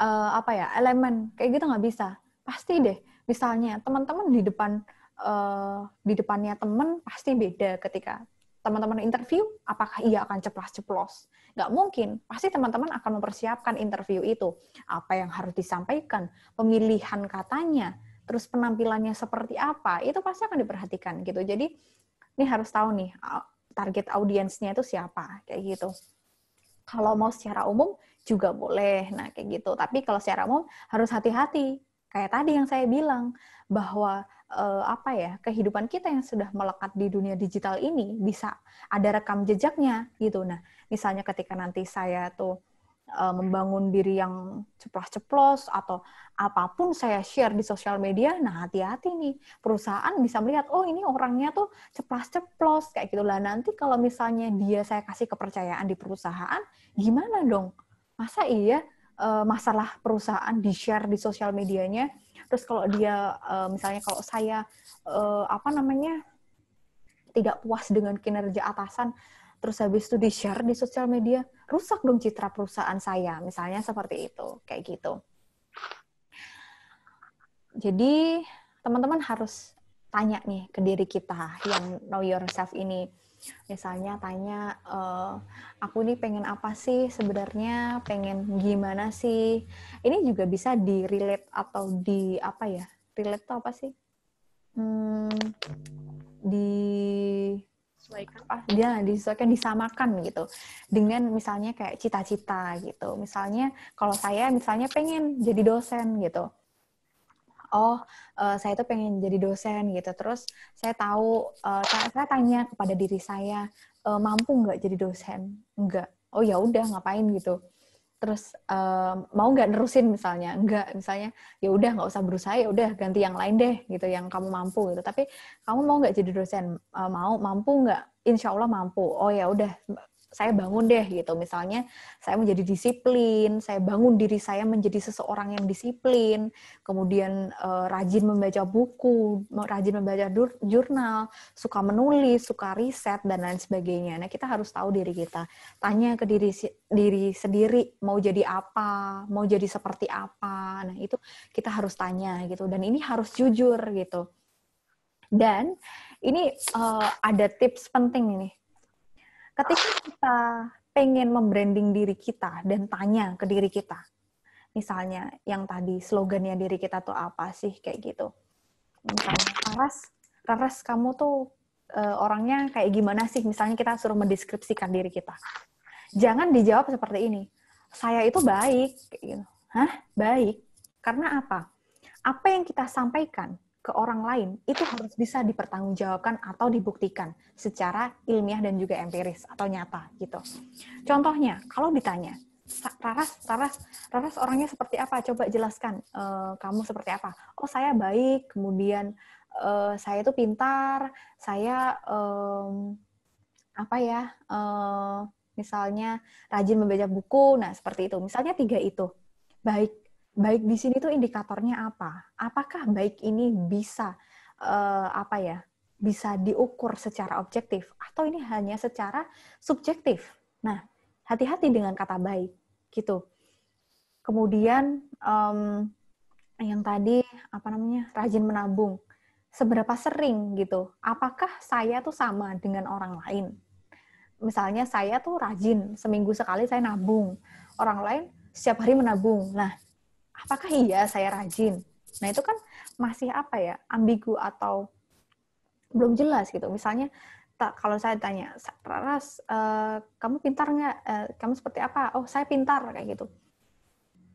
uh, apa ya elemen kayak gitu nggak bisa pasti deh misalnya teman-teman di depan uh, di depannya teman pasti beda ketika teman-teman interview apakah ia akan ceplos ceplos nggak mungkin pasti teman-teman akan mempersiapkan interview itu apa yang harus disampaikan pemilihan katanya terus penampilannya seperti apa itu pasti akan diperhatikan gitu jadi ini harus tahu nih target audiensnya itu siapa kayak gitu kalau mau secara umum juga boleh nah kayak gitu tapi kalau secara umum harus hati-hati kayak tadi yang saya bilang bahwa eh, apa ya kehidupan kita yang sudah melekat di dunia digital ini bisa ada rekam jejaknya gitu nah misalnya ketika nanti saya tuh uh, membangun diri yang ceplos-ceplos atau apapun saya share di sosial media, nah hati-hati nih perusahaan bisa melihat oh ini orangnya tuh ceplos-ceplos kayak gitulah nanti kalau misalnya dia saya kasih kepercayaan di perusahaan gimana dong masa iya uh, masalah perusahaan di share di sosial medianya terus kalau dia uh, misalnya kalau saya uh, apa namanya tidak puas dengan kinerja atasan terus habis itu di-share di sosial media, rusak dong citra perusahaan saya, misalnya seperti itu, kayak gitu. Jadi, teman-teman harus tanya nih ke diri kita yang know yourself ini. Misalnya tanya, e, aku nih pengen apa sih sebenarnya, pengen gimana sih? Ini juga bisa di relate atau di apa ya? Relate tuh apa sih? Hmm, di like apa ah, dia disesuaikan disamakan gitu dengan misalnya kayak cita-cita gitu misalnya kalau saya misalnya pengen jadi dosen gitu oh uh, saya tuh pengen jadi dosen gitu terus saya tahu uh, saya tanya kepada diri saya uh, mampu nggak jadi dosen enggak oh ya udah ngapain gitu terus um, mau nggak nerusin misalnya nggak misalnya ya udah nggak usah berusaha ya udah ganti yang lain deh gitu yang kamu mampu gitu tapi kamu mau nggak jadi dosen uh, mau mampu nggak insya Allah mampu oh ya udah saya bangun deh gitu. Misalnya saya menjadi disiplin, saya bangun diri saya menjadi seseorang yang disiplin, kemudian eh, rajin membaca buku, rajin membaca jurnal, suka menulis, suka riset dan lain sebagainya. Nah, kita harus tahu diri kita. Tanya ke diri diri sendiri mau jadi apa, mau jadi seperti apa. Nah, itu kita harus tanya gitu dan ini harus jujur gitu. Dan ini uh, ada tips penting nih ketika kita pengen membranding diri kita dan tanya ke diri kita, misalnya yang tadi slogannya diri kita tuh apa sih kayak gitu. Misalnya, Raras, Raras kamu tuh e, orangnya kayak gimana sih? Misalnya kita suruh mendeskripsikan diri kita. Jangan dijawab seperti ini. Saya itu baik, kayak gitu. Hah? Baik. Karena apa? Apa yang kita sampaikan ke orang lain itu harus bisa dipertanggungjawabkan atau dibuktikan secara ilmiah dan juga empiris atau nyata gitu. Contohnya, kalau ditanya, Raras, Raras, Raras orangnya seperti apa? Coba jelaskan uh, kamu seperti apa. Oh, saya baik, kemudian uh, saya itu pintar, saya um, apa ya? Uh, misalnya rajin membaca buku. Nah, seperti itu. Misalnya tiga itu. Baik, baik di sini tuh indikatornya apa? Apakah baik ini bisa uh, apa ya? Bisa diukur secara objektif atau ini hanya secara subjektif? Nah, hati-hati dengan kata baik gitu. Kemudian um, yang tadi apa namanya? rajin menabung. Seberapa sering gitu? Apakah saya tuh sama dengan orang lain? Misalnya saya tuh rajin, seminggu sekali saya nabung. Orang lain setiap hari menabung. Nah, apakah iya saya rajin? Nah, itu kan masih apa ya, ambigu atau belum jelas gitu. Misalnya tak kalau saya tanya, "Raras, uh, kamu pintar nggak? Uh, kamu seperti apa?" "Oh, saya pintar." kayak gitu.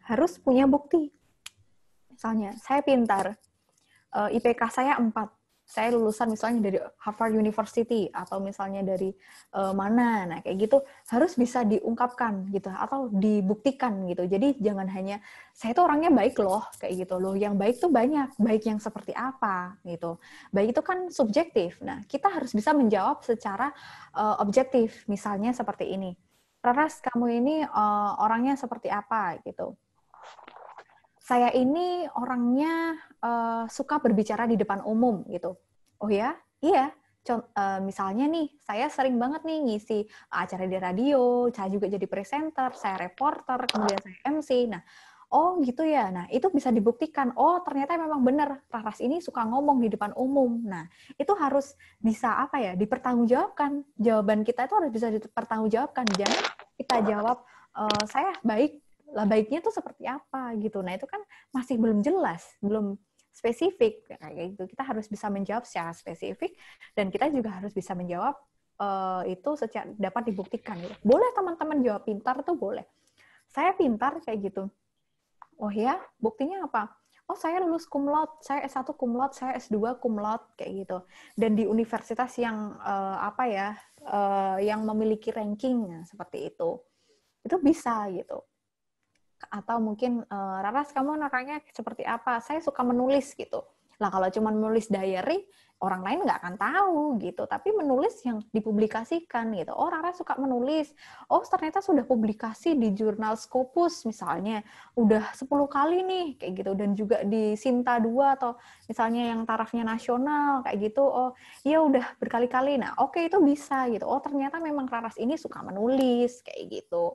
Harus punya bukti. Misalnya, saya pintar. Uh, eh, IPK saya 4 saya lulusan misalnya dari Harvard University atau misalnya dari uh, mana nah kayak gitu harus bisa diungkapkan gitu atau dibuktikan gitu jadi jangan hanya saya itu orangnya baik loh kayak gitu loh yang baik tuh banyak baik yang seperti apa gitu baik itu kan subjektif nah kita harus bisa menjawab secara uh, objektif misalnya seperti ini Raras kamu ini uh, orangnya seperti apa gitu saya ini orangnya uh, suka berbicara di depan umum gitu. Oh ya, iya. Contoh, eh, uh, misalnya nih, saya sering banget nih ngisi acara di radio, saya juga jadi presenter, saya reporter, kemudian saya MC. Nah, oh gitu ya. Nah, itu bisa dibuktikan. Oh, ternyata memang benar Raras ini suka ngomong di depan umum. Nah, itu harus bisa apa ya? Dipertanggungjawabkan. Jawaban kita itu harus bisa dipertanggungjawabkan. Jangan kita jawab Uh, saya baik lah baiknya tuh seperti apa gitu. Nah itu kan masih belum jelas, belum spesifik ya, kayak gitu. Kita harus bisa menjawab secara spesifik dan kita juga harus bisa menjawab uh, itu secara dapat dibuktikan. Gitu. Boleh teman-teman jawab pintar tuh boleh. Saya pintar kayak gitu. Oh ya, buktinya apa? Oh, saya lulus cum laude, saya S1 cum laude, saya S2 cum laude kayak gitu. Dan di universitas yang uh, apa ya, uh, yang memiliki ranking seperti itu. Itu bisa gitu atau mungkin e, Raras kamu orangnya seperti apa saya suka menulis gitu lah kalau cuma menulis diary orang lain nggak akan tahu gitu tapi menulis yang dipublikasikan gitu oh Raras suka menulis oh ternyata sudah publikasi di jurnal Scopus misalnya udah 10 kali nih kayak gitu dan juga di Sinta 2 atau misalnya yang tarafnya nasional kayak gitu oh ya udah berkali-kali nah oke okay, itu bisa gitu oh ternyata memang Raras ini suka menulis kayak gitu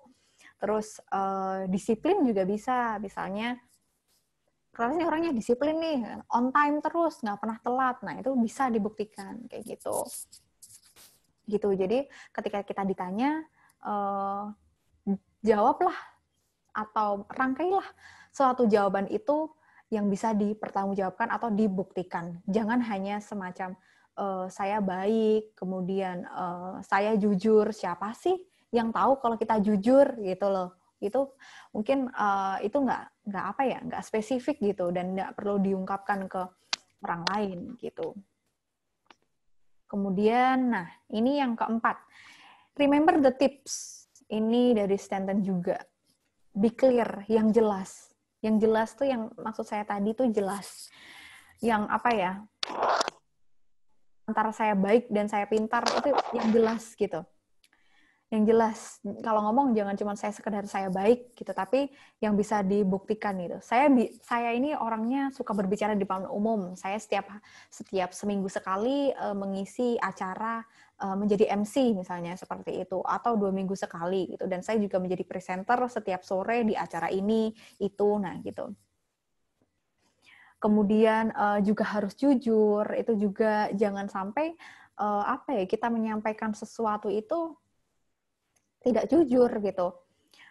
Terus uh, disiplin juga bisa, misalnya Clara orangnya disiplin nih, on time terus, nggak pernah telat. Nah, itu bisa dibuktikan kayak gitu. Gitu. Jadi, ketika kita ditanya, uh, jawablah atau rangkailah suatu jawaban itu yang bisa dipertanggungjawabkan atau dibuktikan. Jangan hanya semacam uh, saya baik, kemudian uh, saya jujur, siapa sih yang tahu kalau kita jujur gitu loh itu mungkin uh, itu nggak nggak apa ya nggak spesifik gitu dan nggak perlu diungkapkan ke orang lain gitu kemudian nah ini yang keempat remember the tips ini dari Stanton juga be clear yang jelas yang jelas tuh yang maksud saya tadi tuh jelas yang apa ya antara saya baik dan saya pintar itu yang jelas gitu yang jelas. Kalau ngomong jangan cuma saya sekedar saya baik gitu, tapi yang bisa dibuktikan gitu. Saya saya ini orangnya suka berbicara di depan umum. Saya setiap setiap seminggu sekali uh, mengisi acara uh, menjadi MC misalnya seperti itu atau dua minggu sekali gitu. Dan saya juga menjadi presenter setiap sore di acara ini itu nah gitu kemudian uh, juga harus jujur itu juga jangan sampai uh, apa ya kita menyampaikan sesuatu itu tidak jujur gitu.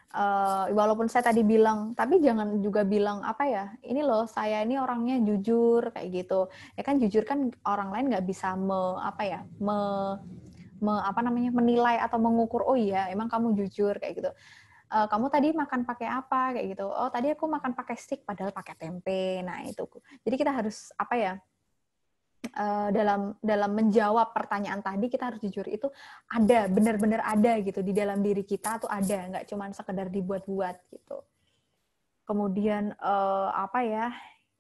Uh, walaupun saya tadi bilang, tapi jangan juga bilang apa ya, ini loh saya ini orangnya jujur kayak gitu. Ya kan jujur kan orang lain nggak bisa me apa ya me, me apa namanya menilai atau mengukur oh iya emang kamu jujur kayak gitu. Uh, kamu tadi makan pakai apa kayak gitu. Oh tadi aku makan pakai stick padahal pakai tempe. Nah itu. Jadi kita harus apa ya? Eh, dalam dalam menjawab pertanyaan tadi kita harus jujur itu ada benar-benar ada gitu di dalam diri kita tuh ada nggak cuma sekedar dibuat-buat gitu kemudian uh, apa ya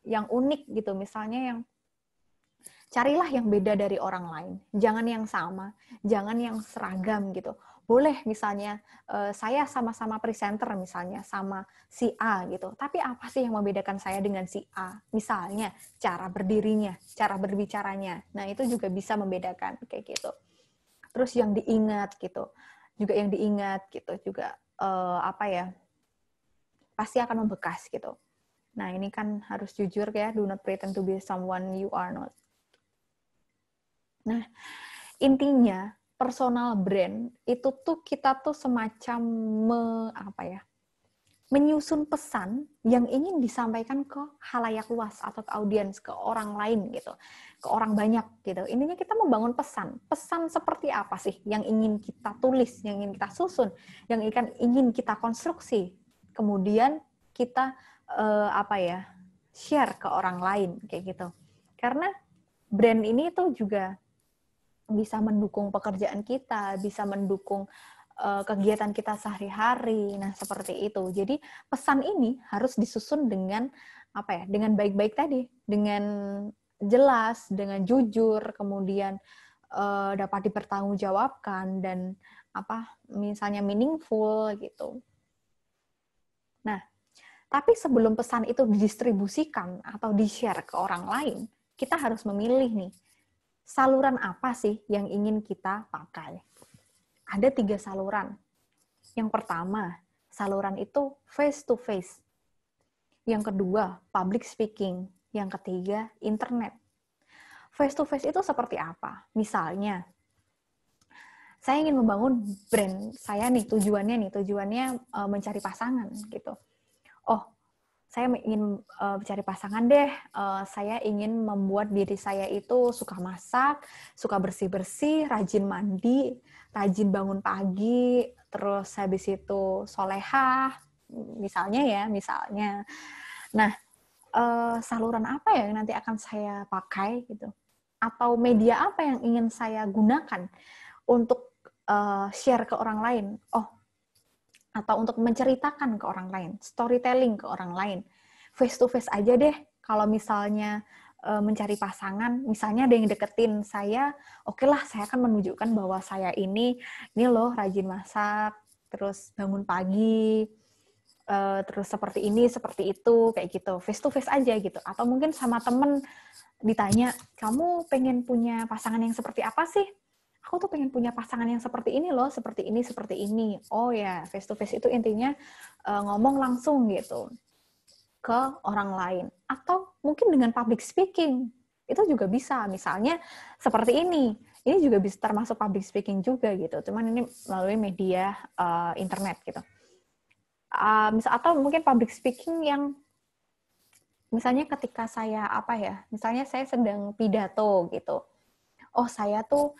yang unik gitu misalnya yang carilah yang beda dari orang lain jangan yang sama jangan yang seragam gitu boleh misalnya eh, saya sama-sama presenter misalnya sama si A gitu. Tapi apa sih yang membedakan saya dengan si A? Misalnya cara berdirinya, cara berbicaranya. Nah, itu juga bisa membedakan kayak gitu. Terus yang diingat gitu. Juga yang diingat gitu juga eh, apa ya? Pasti akan membekas gitu. Nah, ini kan harus jujur ya, do not pretend to be someone you are not. Nah, intinya personal brand itu tuh kita tuh semacam me, apa ya menyusun pesan yang ingin disampaikan ke halayak luas atau ke audiens, ke orang lain gitu, ke orang banyak gitu. Intinya kita membangun pesan. Pesan seperti apa sih yang ingin kita tulis, yang ingin kita susun, yang ikan ingin kita konstruksi. Kemudian kita eh, apa ya? share ke orang lain kayak gitu. Karena brand ini tuh juga bisa mendukung pekerjaan kita, bisa mendukung uh, kegiatan kita sehari-hari. Nah, seperti itu. Jadi pesan ini harus disusun dengan apa ya? Dengan baik-baik tadi, dengan jelas, dengan jujur, kemudian uh, dapat dipertanggungjawabkan dan apa? Misalnya meaningful gitu. Nah, tapi sebelum pesan itu didistribusikan atau di-share ke orang lain, kita harus memilih nih saluran apa sih yang ingin kita pakai? Ada tiga saluran. Yang pertama, saluran itu face to face. Yang kedua, public speaking. Yang ketiga, internet. Face to face itu seperti apa? Misalnya, saya ingin membangun brand saya nih, tujuannya nih, tujuannya e, mencari pasangan gitu. Oh, saya ingin uh, mencari pasangan deh. Uh, saya ingin membuat diri saya itu suka masak, suka bersih-bersih, rajin mandi, rajin bangun pagi, terus habis itu solehah, misalnya ya, misalnya. Nah, uh, saluran apa ya yang nanti akan saya pakai gitu? Atau media apa yang ingin saya gunakan untuk uh, share ke orang lain? Oh, atau untuk menceritakan ke orang lain, storytelling ke orang lain. Face to face aja deh kalau misalnya e, mencari pasangan, misalnya ada yang deketin saya, oke okay lah saya akan menunjukkan bahwa saya ini ini loh rajin masak, terus bangun pagi, e, terus seperti ini, seperti itu, kayak gitu. Face to face aja gitu. Atau mungkin sama temen ditanya, kamu pengen punya pasangan yang seperti apa sih? aku tuh pengen punya pasangan yang seperti ini loh, seperti ini, seperti ini. Oh ya, face to face itu intinya uh, ngomong langsung gitu ke orang lain atau mungkin dengan public speaking. Itu juga bisa, misalnya seperti ini. Ini juga bisa termasuk public speaking juga gitu. Cuman ini melalui media uh, internet gitu. Uh, atau mungkin public speaking yang misalnya ketika saya apa ya, misalnya saya sedang pidato gitu. Oh, saya tuh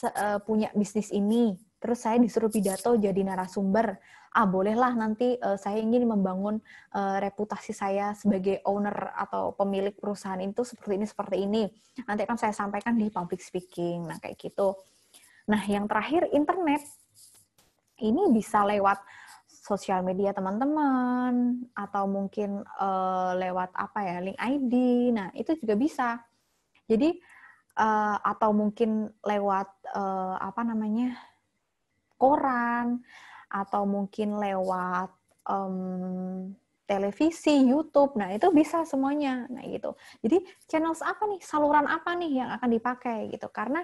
Eh, punya bisnis ini, terus saya disuruh pidato jadi narasumber, ah bolehlah nanti uh, saya ingin membangun uh, reputasi saya sebagai owner atau pemilik perusahaan itu seperti ini seperti ini. Nanti akan saya sampaikan di public speaking, nah kayak gitu. Nah yang terakhir internet ini bisa lewat sosial media teman-teman atau mungkin uh, lewat apa ya link ID. Nah, itu juga bisa. Jadi uh, atau mungkin lewat uh, apa namanya koran atau mungkin lewat um, televisi, YouTube. Nah, itu bisa semuanya. Nah, gitu. Jadi, channels apa nih? Saluran apa nih yang akan dipakai gitu? Karena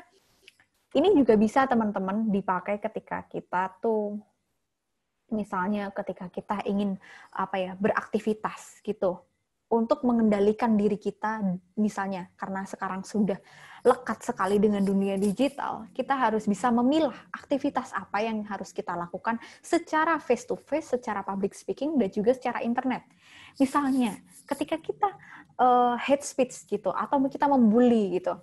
ini juga bisa teman-teman dipakai ketika kita tuh misalnya ketika kita ingin apa ya, beraktivitas gitu untuk mengendalikan diri kita misalnya karena sekarang sudah lekat sekali dengan dunia digital, kita harus bisa memilah aktivitas apa yang harus kita lakukan secara face to face, secara public speaking dan juga secara internet. Misalnya, ketika kita uh, hate speech gitu atau kita membuli gitu.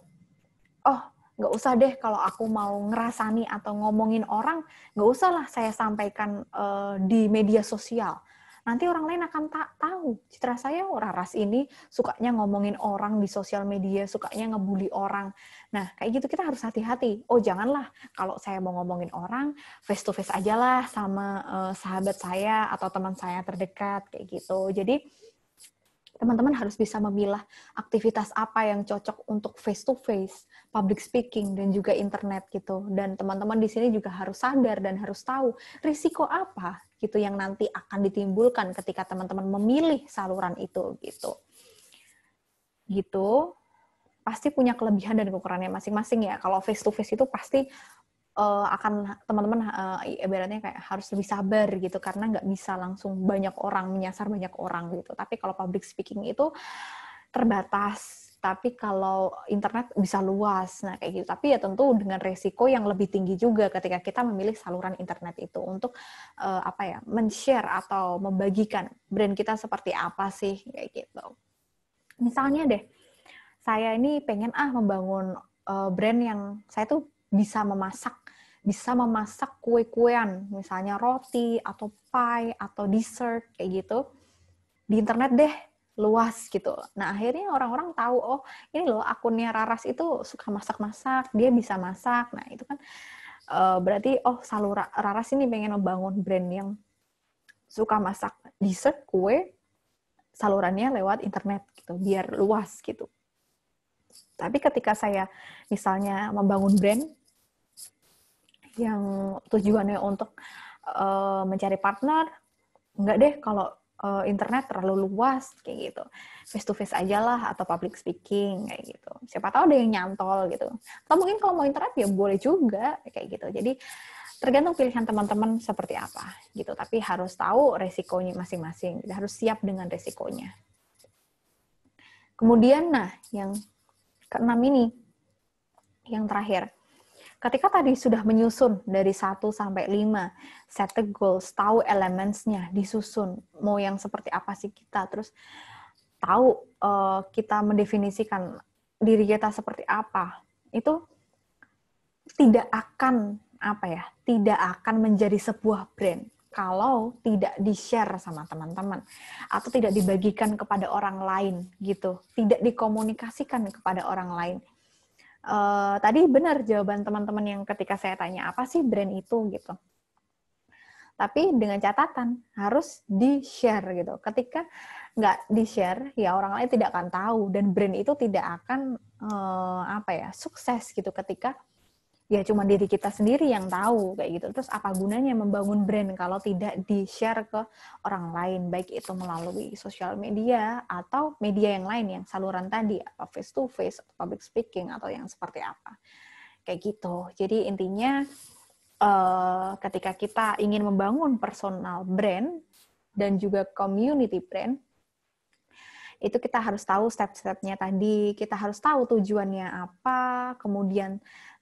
Oh, nggak usah deh kalau aku mau ngerasani atau ngomongin orang, nggak usahlah saya sampaikan uh, di media sosial nanti orang lain akan tak tahu citra saya orang ras ini sukanya ngomongin orang di sosial media sukanya ngebully orang nah kayak gitu kita harus hati-hati oh janganlah kalau saya mau ngomongin orang face to face aja lah sama uh, sahabat saya atau teman saya terdekat kayak gitu jadi teman-teman harus bisa memilah aktivitas apa yang cocok untuk face to face, public speaking dan juga internet gitu. Dan teman-teman di sini juga harus sadar dan harus tahu risiko apa gitu yang nanti akan ditimbulkan ketika teman-teman memilih saluran itu gitu. Gitu. Pasti punya kelebihan dan kekurangannya masing-masing ya. Kalau face to face itu pasti uh, akan teman-teman uh, ibaratnya kayak harus lebih sabar gitu karena nggak bisa langsung banyak orang menyasar banyak orang gitu. Tapi kalau public speaking itu terbatas. Tapi kalau internet bisa luas, nah kayak gitu. Tapi ya tentu dengan resiko yang lebih tinggi juga ketika kita memilih saluran internet itu untuk uh, apa ya, men-share atau membagikan brand kita seperti apa sih kayak gitu. Misalnya deh, saya ini pengen ah membangun uh, brand yang saya tuh bisa memasak bisa memasak kue-kuean, misalnya roti atau pie atau dessert kayak gitu di internet deh luas gitu. Nah akhirnya orang-orang tahu oh ini loh akunnya Raras itu suka masak-masak, dia bisa masak. Nah itu kan uh, berarti oh salur Raras ini pengen membangun brand yang suka masak dessert kue salurannya lewat internet gitu biar luas gitu. Tapi ketika saya misalnya membangun brand yang tujuannya untuk uh, mencari partner enggak deh kalau uh, internet terlalu luas kayak gitu face to face aja lah atau public speaking kayak gitu siapa tahu ada yang nyantol gitu atau mungkin kalau mau internet ya boleh juga kayak gitu jadi tergantung pilihan teman-teman seperti apa gitu tapi harus tahu resikonya masing-masing gitu. harus siap dengan resikonya kemudian nah yang keenam ini yang terakhir Ketika tadi sudah menyusun dari 1 sampai 5, set the goals, tahu elements-nya, disusun, mau yang seperti apa sih kita, terus tahu uh, kita mendefinisikan diri kita seperti apa, itu tidak akan apa ya, tidak akan menjadi sebuah brand kalau tidak di-share sama teman-teman atau tidak dibagikan kepada orang lain gitu, tidak dikomunikasikan kepada orang lain uh, tadi benar jawaban teman-teman yang ketika saya tanya apa sih brand itu gitu. Tapi dengan catatan harus di-share gitu. Ketika nggak di-share, ya orang lain tidak akan tahu dan brand itu tidak akan uh, apa ya sukses gitu ketika ya cuma diri kita sendiri yang tahu kayak gitu. Terus apa gunanya membangun brand kalau tidak di-share ke orang lain baik itu melalui sosial media atau media yang lain yang saluran tadi apa face to face atau public speaking atau yang seperti apa. Kayak gitu. Jadi intinya eh, ketika kita ingin membangun personal brand dan juga community brand itu kita harus tahu step-stepnya tadi, kita harus tahu tujuannya apa, kemudian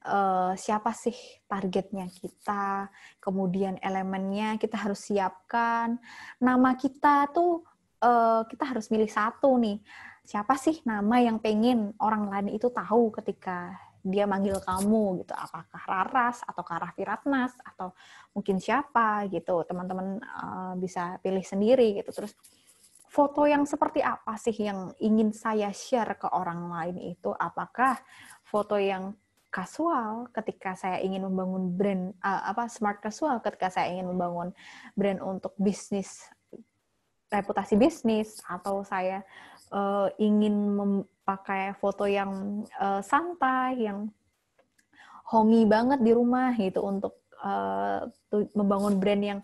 uh, siapa sih targetnya kita, kemudian elemennya kita harus siapkan, nama kita tuh uh, kita harus milih satu nih. Siapa sih nama yang pengen orang lain itu tahu ketika dia manggil kamu gitu apakah Raras atau Raffi Ratnas atau mungkin siapa gitu teman-teman uh, bisa pilih sendiri gitu terus foto yang seperti apa sih yang ingin saya share ke orang lain itu apakah foto yang kasual, ketika saya ingin membangun brand uh, apa smart kasual, ketika saya ingin membangun brand untuk bisnis reputasi bisnis atau saya uh, ingin memakai foto yang uh, santai, yang homey banget di rumah gitu untuk uh, membangun brand yang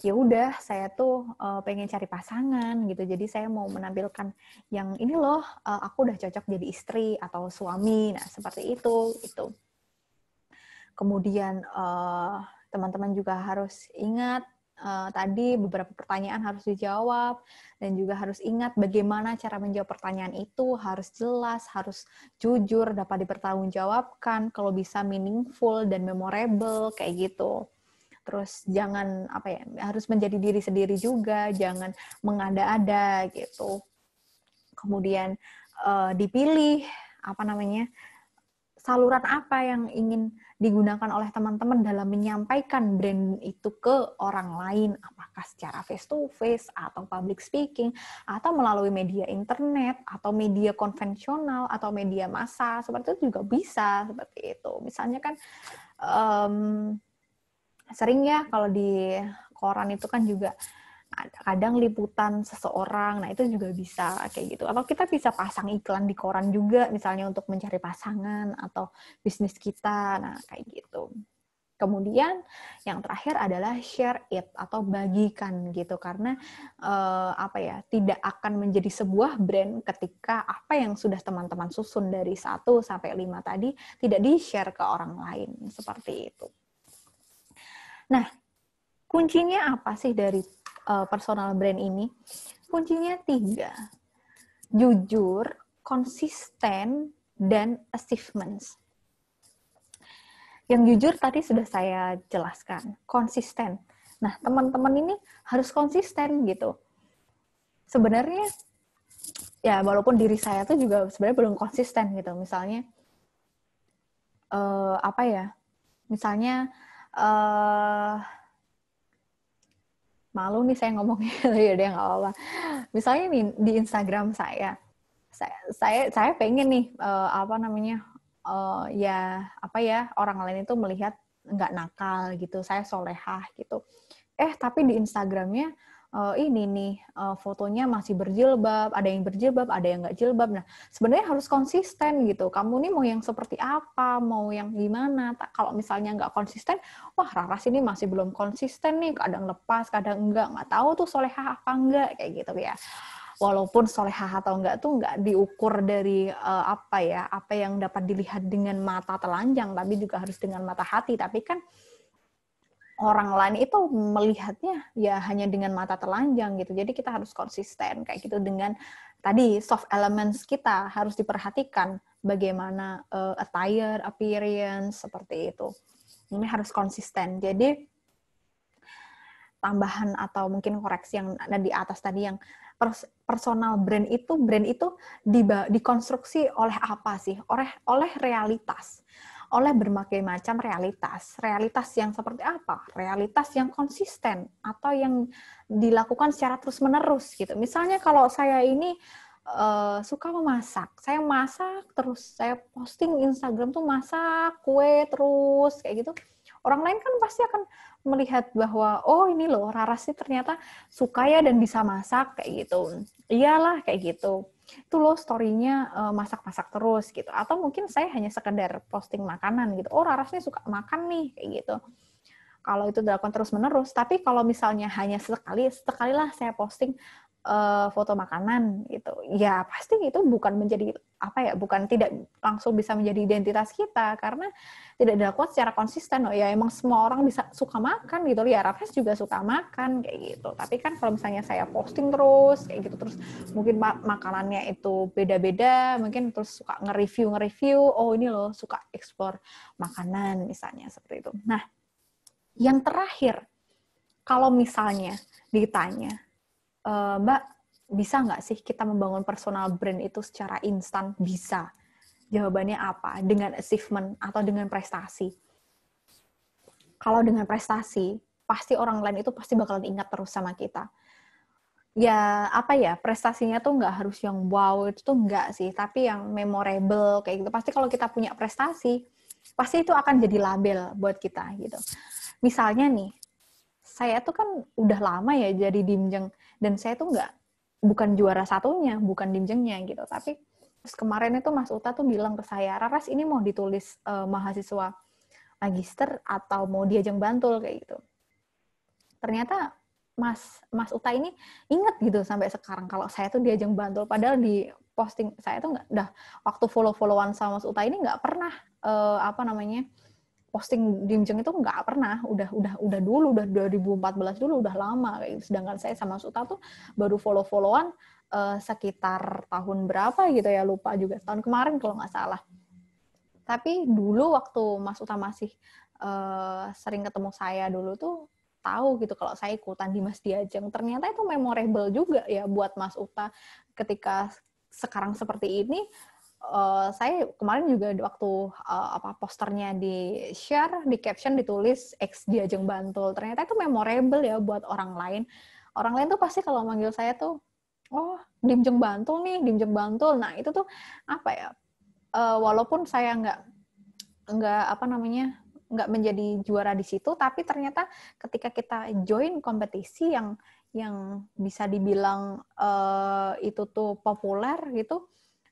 ya udah saya tuh uh, pengen cari pasangan gitu jadi saya mau menampilkan yang ini loh uh, aku udah cocok jadi istri atau suami nah seperti itu itu kemudian teman eh, teman-teman juga harus ingat uh, tadi beberapa pertanyaan harus dijawab dan juga harus ingat bagaimana cara menjawab pertanyaan itu harus jelas harus jujur dapat dipertanggungjawabkan kalau bisa meaningful dan memorable kayak gitu terus jangan apa ya harus menjadi diri sendiri juga jangan mengada-ada gitu kemudian uh, dipilih apa namanya saluran apa yang ingin digunakan oleh teman-teman dalam menyampaikan brand itu ke orang lain, apakah secara face to face atau public speaking atau melalui media internet atau media konvensional atau media massa seperti itu juga bisa seperti itu. Misalnya kan um, sering ya kalau di koran itu kan juga kadang liputan seseorang, nah itu juga bisa kayak gitu. Atau kita bisa pasang iklan di koran juga, misalnya untuk mencari pasangan atau bisnis kita, nah kayak gitu. Kemudian yang terakhir adalah share it atau bagikan gitu karena eh, apa ya tidak akan menjadi sebuah brand ketika apa yang sudah teman-teman susun dari satu sampai lima tadi tidak di-share ke orang lain seperti itu. Nah, kuncinya apa sih dari uh, personal brand ini? Kuncinya tiga. Jujur, konsisten, dan achievements. Yang jujur tadi sudah saya jelaskan, konsisten. Nah, teman-teman ini harus konsisten gitu. Sebenarnya ya walaupun diri saya tuh juga sebenarnya belum konsisten gitu. Misalnya uh, apa ya? Misalnya uh, malu nih saya ngomongnya ya deh nggak apa-apa. Misalnya nih di Instagram saya, saya saya, saya pengen nih uh, apa namanya uh, ya apa ya orang lain itu melihat nggak nakal gitu, saya solehah gitu. Eh tapi di Instagramnya uh, ini nih uh, fotonya masih berjilbab, ada yang berjilbab, ada yang nggak jilbab. Nah, sebenarnya harus konsisten gitu. Kamu nih mau yang seperti apa, mau yang gimana? Tak, kalau misalnya nggak konsisten, wah Raras ini masih belum konsisten nih. Kadang lepas, kadang enggak, nggak tahu tuh solehah apa enggak kayak gitu ya. Walaupun solehah atau enggak tuh enggak diukur dari uh, apa ya, apa yang dapat dilihat dengan mata telanjang, tapi juga harus dengan mata hati. Tapi kan orang lain itu melihatnya ya hanya dengan mata telanjang gitu. Jadi kita harus konsisten kayak gitu dengan tadi soft elements kita harus diperhatikan bagaimana uh, attire, appearance seperti itu. Ini harus konsisten. Jadi tambahan atau mungkin koreksi yang ada di atas tadi yang personal brand itu brand itu di dikonstruksi oleh apa sih? Oleh oleh realitas oleh berbagai macam realitas. Realitas yang seperti apa? Realitas yang konsisten atau yang dilakukan secara terus-menerus gitu. Misalnya kalau saya ini uh, suka memasak. Saya masak terus saya posting Instagram tuh masak kue terus kayak gitu. Orang lain kan pasti akan melihat bahwa oh ini loh Rara sih ternyata suka ya dan bisa masak kayak gitu. Iyalah kayak gitu itu loh story-nya eh, masak-masak terus gitu atau mungkin saya hanya sekedar posting makanan gitu oh Raras suka makan nih kayak gitu kalau itu dilakukan terus menerus tapi kalau misalnya hanya sekali sekali lah saya posting uh, foto makanan gitu. Ya pasti itu bukan menjadi apa ya, bukan tidak langsung bisa menjadi identitas kita karena tidak dilakukan secara konsisten. Oh ya emang semua orang bisa suka makan gitu. Ya Raffles juga suka makan kayak gitu. Tapi kan kalau misalnya saya posting terus kayak gitu terus mungkin mak makanannya itu beda-beda, mungkin terus suka nge-review nge-review, oh ini loh suka ekspor makanan misalnya seperti itu. Nah, yang terakhir kalau misalnya ditanya uh, Mbak bisa nggak sih kita membangun personal brand itu secara instan? Bisa. Jawabannya apa? Dengan achievement atau dengan prestasi. Kalau dengan prestasi, pasti orang lain itu pasti bakalan ingat terus sama kita. Ya, apa ya, prestasinya tuh nggak harus yang wow, itu tuh nggak sih. Tapi yang memorable, kayak gitu. Pasti kalau kita punya prestasi, pasti itu akan jadi label buat kita, gitu. Misalnya nih, saya tuh kan udah lama ya jadi dimjeng dan saya tuh nggak bukan juara satunya bukan dimjengnya gitu tapi terus kemarin itu Mas Uta tuh bilang ke saya Raras ini mau ditulis uh, mahasiswa magister atau mau diajeng bantul kayak gitu ternyata Mas Mas Uta ini inget gitu sampai sekarang kalau saya tuh diajeng bantul padahal di posting saya tuh nggak dah waktu follow followan sama Mas Uta ini nggak pernah uh, apa namanya posting di jeng itu nggak pernah udah udah udah dulu udah 2014 dulu udah lama gitu. sedangkan saya sama Suta tuh baru follow followan uh, eh, sekitar tahun berapa gitu ya lupa juga tahun kemarin kalau nggak salah tapi dulu waktu Mas Uta masih uh, sering ketemu saya dulu tuh tahu gitu kalau saya ikutan di Mas Diajeng ternyata itu memorable juga ya buat Mas Uta ketika sekarang seperti ini uh, saya kemarin juga waktu uh, apa posternya di share di caption ditulis ex di Bantul ternyata itu memorable ya buat orang lain orang lain tuh pasti kalau manggil saya tuh oh diajeng Bantul nih diajeng Bantul nah itu tuh apa ya uh, walaupun saya nggak nggak apa namanya nggak menjadi juara di situ tapi ternyata ketika kita join kompetisi yang yang bisa dibilang uh, itu tuh populer gitu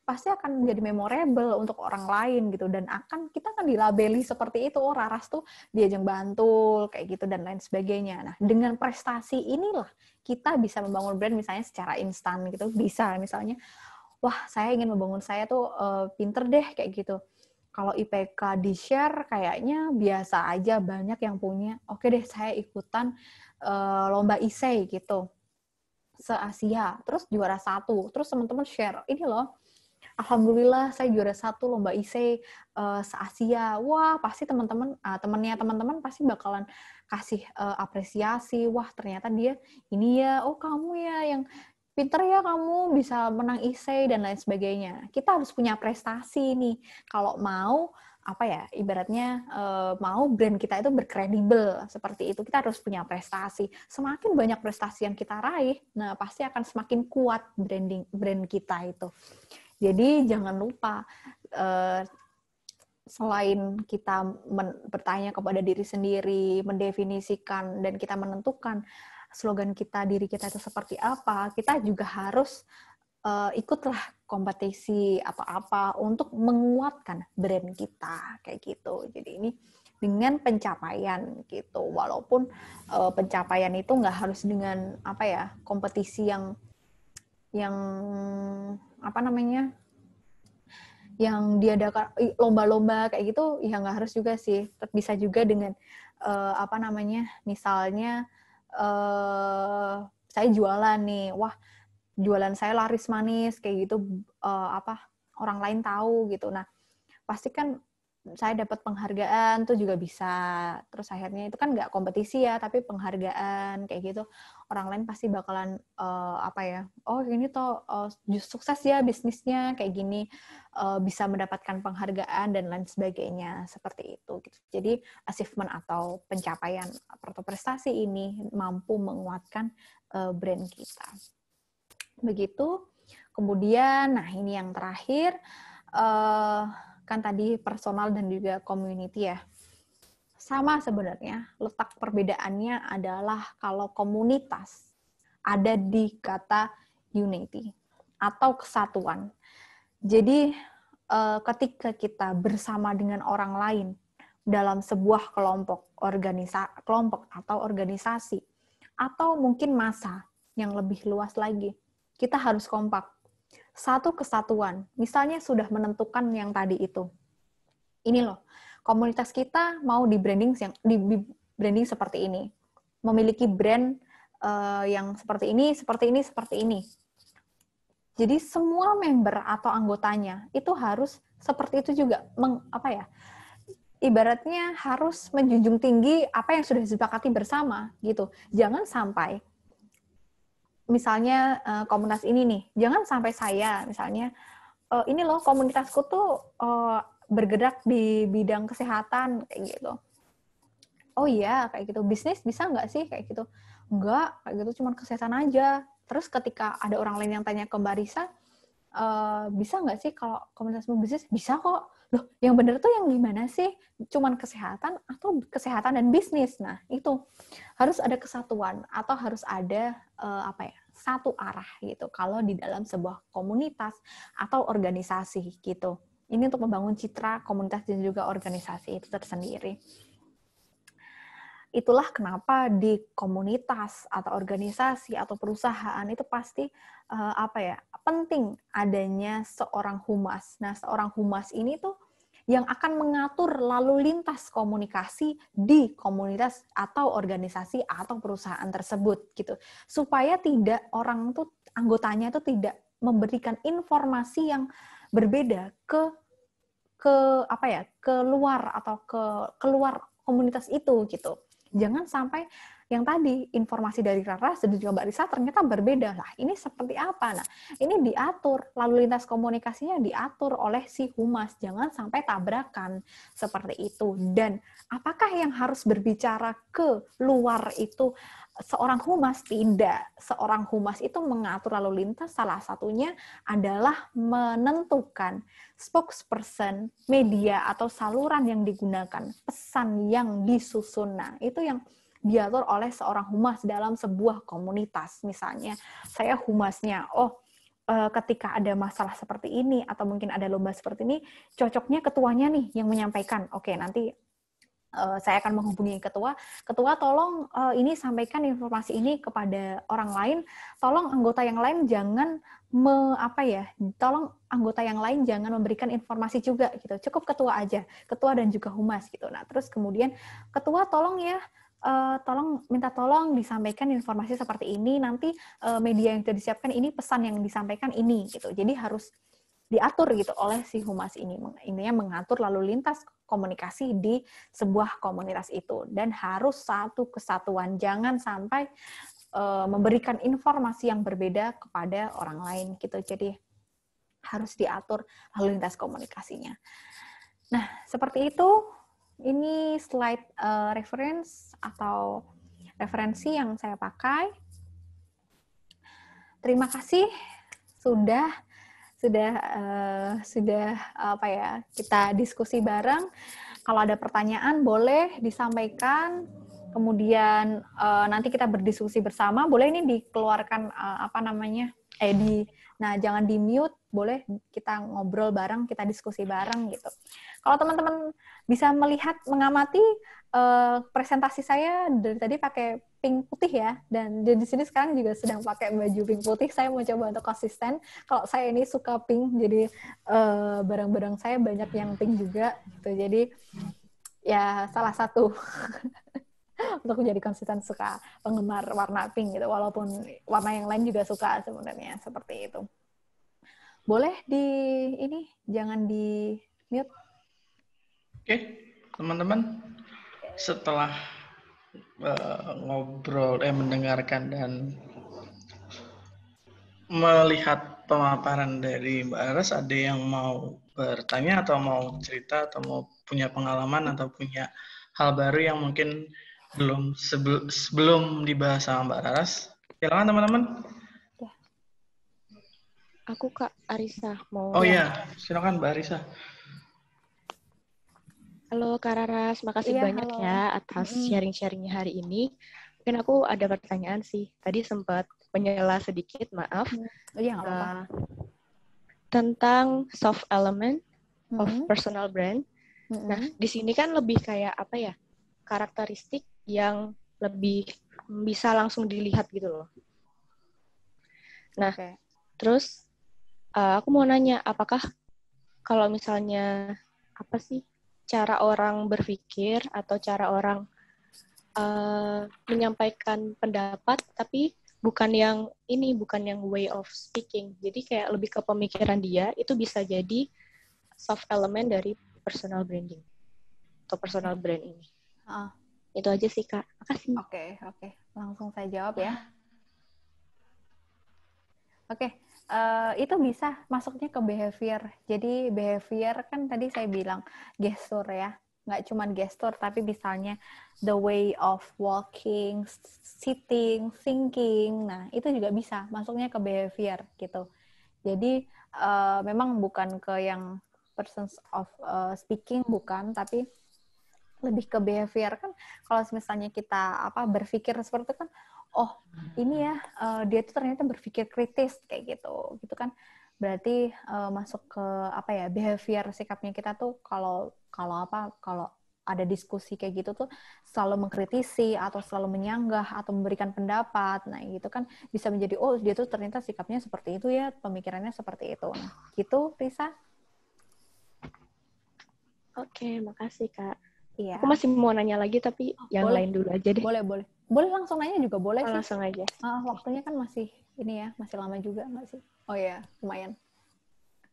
pasti akan menjadi memorable untuk orang lain gitu dan akan kita akan dilabeli seperti itu oh Raras tuh dia diajeng bantul kayak gitu dan lain sebagainya nah dengan prestasi inilah kita bisa membangun brand misalnya secara instan gitu bisa misalnya wah saya ingin membangun saya tuh uh, pinter deh kayak gitu kalau IPK di share kayaknya biasa aja banyak yang punya oke deh saya ikutan uh, lomba isei gitu se Asia terus juara satu terus teman-teman share ini loh alhamdulillah saya juara satu lomba IC uh, eh, se Asia wah pasti teman-teman uh, eh, temennya teman-teman pasti bakalan kasih uh, apresiasi wah ternyata dia ini ya oh kamu ya yang pinter ya kamu bisa menang IC dan lain sebagainya. Kita harus punya prestasi nih kalau mau apa ya ibaratnya uh, mau brand kita itu berkredibel seperti itu kita harus punya prestasi semakin banyak prestasi yang kita raih nah pasti akan semakin kuat branding brand kita itu jadi jangan lupa uh, selain kita men- bertanya kepada diri sendiri, mendefinisikan dan kita menentukan slogan kita diri kita itu seperti apa, kita juga harus uh, ikutlah kompetisi apa-apa untuk menguatkan brand kita kayak gitu. Jadi ini dengan pencapaian gitu, walaupun uh, pencapaian itu nggak harus dengan apa ya kompetisi yang yang apa namanya yang diadakan lomba-lomba kayak gitu ya nggak harus juga sih bisa juga dengan uh, apa namanya misalnya uh, saya jualan nih wah jualan saya laris manis kayak gitu uh, apa orang lain tahu gitu nah pasti kan saya dapat penghargaan tuh juga bisa terus akhirnya itu kan nggak kompetisi ya tapi penghargaan kayak gitu orang lain pasti bakalan uh, apa ya oh ini tuh uh, eh, sukses ya bisnisnya kayak gini uh, bisa mendapatkan penghargaan dan lain sebagainya seperti itu gitu jadi achievement atau pencapaian atau prestasi ini mampu menguatkan uh, brand kita begitu kemudian nah ini yang terakhir uh, kan tadi personal dan juga community ya. Sama sebenarnya, letak perbedaannya adalah kalau komunitas ada di kata unity atau kesatuan. Jadi eh, ketika kita bersama dengan orang lain dalam sebuah kelompok organisa kelompok atau organisasi atau mungkin masa yang lebih luas lagi, kita harus kompak satu kesatuan. Misalnya sudah menentukan yang tadi itu. Ini loh, komunitas kita mau di branding yang di branding seperti ini. Memiliki brand uh, yang seperti ini, seperti ini, seperti ini. Jadi semua member atau anggotanya itu harus seperti itu juga meng, apa ya? Ibaratnya harus menjunjung tinggi apa yang sudah disepakati bersama gitu. Jangan sampai misalnya uh, komunitas ini nih, jangan sampai saya misalnya uh, ini loh komunitasku tuh uh, bergerak di bidang kesehatan kayak gitu. Oh iya kayak gitu bisnis bisa nggak sih kayak gitu? Nggak kayak gitu cuma kesehatan aja. Terus ketika ada orang lain yang tanya ke Mbak Risa, e, bisa nggak sih kalau komunitasmu bisnis? Bisa kok loh yang bener tuh yang gimana sih cuman kesehatan atau kesehatan dan bisnis nah itu harus ada kesatuan atau harus ada uh, apa ya satu arah gitu kalau di dalam sebuah komunitas atau organisasi gitu ini untuk membangun citra komunitas dan juga organisasi itu tersendiri itulah kenapa di komunitas atau organisasi atau perusahaan itu pasti uh, apa ya penting adanya seorang humas. Nah, seorang humas ini tuh yang akan mengatur lalu lintas komunikasi di komunitas atau organisasi atau perusahaan tersebut gitu. Supaya tidak orang tuh anggotanya itu tidak memberikan informasi yang berbeda ke ke apa ya, keluar atau ke keluar komunitas itu gitu. Jangan sampai yang tadi informasi dari Rara sedang juga Mbak Risa ternyata berbeda lah. Ini seperti apa? Nah, ini diatur lalu lintas komunikasinya diatur oleh si humas, jangan sampai tabrakan seperti itu. Dan apakah yang harus berbicara ke luar itu seorang humas tidak. Seorang humas itu mengatur lalu lintas salah satunya adalah menentukan spokesperson, media atau saluran yang digunakan, pesan yang disusun. Nah, itu yang diatur oleh seorang humas dalam sebuah komunitas. Misalnya, saya humasnya, oh eh, ketika ada masalah seperti ini atau mungkin ada lomba seperti ini, cocoknya ketuanya nih yang menyampaikan. Oke, nanti eh, saya akan menghubungi ketua. Ketua, tolong eh, ini sampaikan informasi ini kepada orang lain. Tolong anggota yang lain jangan me, apa ya? Tolong anggota yang lain jangan memberikan informasi juga gitu. Cukup ketua aja, ketua dan juga humas gitu. Nah, terus kemudian ketua tolong ya uh, tolong minta tolong disampaikan informasi seperti ini nanti uh, media yang sudah disiapkan ini pesan yang disampaikan ini gitu jadi harus diatur gitu oleh si humas ini intinya mengatur lalu lintas komunikasi di sebuah komunitas itu dan harus satu kesatuan jangan sampai uh, memberikan informasi yang berbeda kepada orang lain gitu jadi harus diatur lalu lintas komunikasinya nah seperti itu ini slide uh, reference atau referensi yang saya pakai. Terima kasih sudah sudah uh, sudah apa ya kita diskusi bareng. Kalau ada pertanyaan boleh disampaikan. Kemudian uh, nanti kita berdiskusi bersama. Boleh ini dikeluarkan uh, apa namanya eh nah jangan di mute boleh kita ngobrol bareng kita diskusi bareng gitu kalau teman-teman bisa melihat mengamati uh, presentasi saya dari tadi pakai pink putih ya dan di sini sekarang juga sedang pakai baju pink putih saya mau coba untuk konsisten kalau saya ini suka pink jadi barang eh, barang-barang saya banyak yang pink juga gitu jadi ya salah satu untuk menjadi konsisten suka penggemar warna pink gitu walaupun warna yang lain juga suka sebenarnya seperti itu boleh di ini jangan di mute oke teman-teman setelah uh, ngobrol eh mendengarkan dan melihat pemaparan dari Mbak Aras ada yang mau bertanya atau mau cerita atau mau punya pengalaman atau punya hal baru yang mungkin belum sebel, sebelum dibahas sama Mbak Raras, silakan teman-teman. Ya. Aku Kak Arisa mau. Oh iya, silakan Mbak Arisa. Halo Kak Raras, makasih iya, banyak halo. ya atas hmm. sharing-sharingnya hari ini. Mungkin aku ada pertanyaan sih. Tadi sempat menyela sedikit, maaf. Mm. Oh, iya, apa. Uh, eh, tentang soft element hmm. of personal brand. Hmm. Nah, di sini kan lebih kayak apa ya? karakteristik yang lebih bisa langsung dilihat gitu loh. Nah, okay. terus uh, aku mau nanya, apakah kalau misalnya apa sih cara orang berpikir atau cara orang uh, menyampaikan pendapat, tapi bukan yang ini bukan yang way of speaking. Jadi kayak lebih ke pemikiran dia itu bisa jadi soft element dari personal branding atau personal brand ini. Uh. Itu aja sih, Kak. Makasih. Oke, okay, oke. Okay. Langsung saya jawab ya. Oke, okay. uh, eh, itu bisa masuknya ke behavior. Jadi behavior kan tadi saya bilang gestur ya. Nggak cuma gestur, tapi misalnya the way of walking, sitting, thinking. Nah, itu juga bisa masuknya ke behavior gitu. Jadi uh, memang bukan ke yang persons of uh, speaking bukan, tapi lebih ke behavior kan kalau misalnya kita apa berpikir seperti itu kan oh ini ya uh, dia tuh ternyata berpikir kritis kayak gitu gitu kan berarti uh, masuk ke apa ya behavior sikapnya kita tuh kalau kalau apa kalau ada diskusi kayak gitu tuh selalu mengkritisi atau selalu menyanggah atau memberikan pendapat. Nah, gitu kan bisa menjadi oh dia tuh ternyata sikapnya seperti itu ya, pemikirannya seperti itu. Nah, gitu Risa. Oke, makasih Kak. Iya. Aku masih mau nanya lagi tapi oh, yang boleh. lain dulu aja deh. Boleh, boleh. Boleh langsung nanya juga boleh sih. Langsung aja. Uh, waktunya kan masih ini ya, masih lama juga sih? Oh iya, lumayan.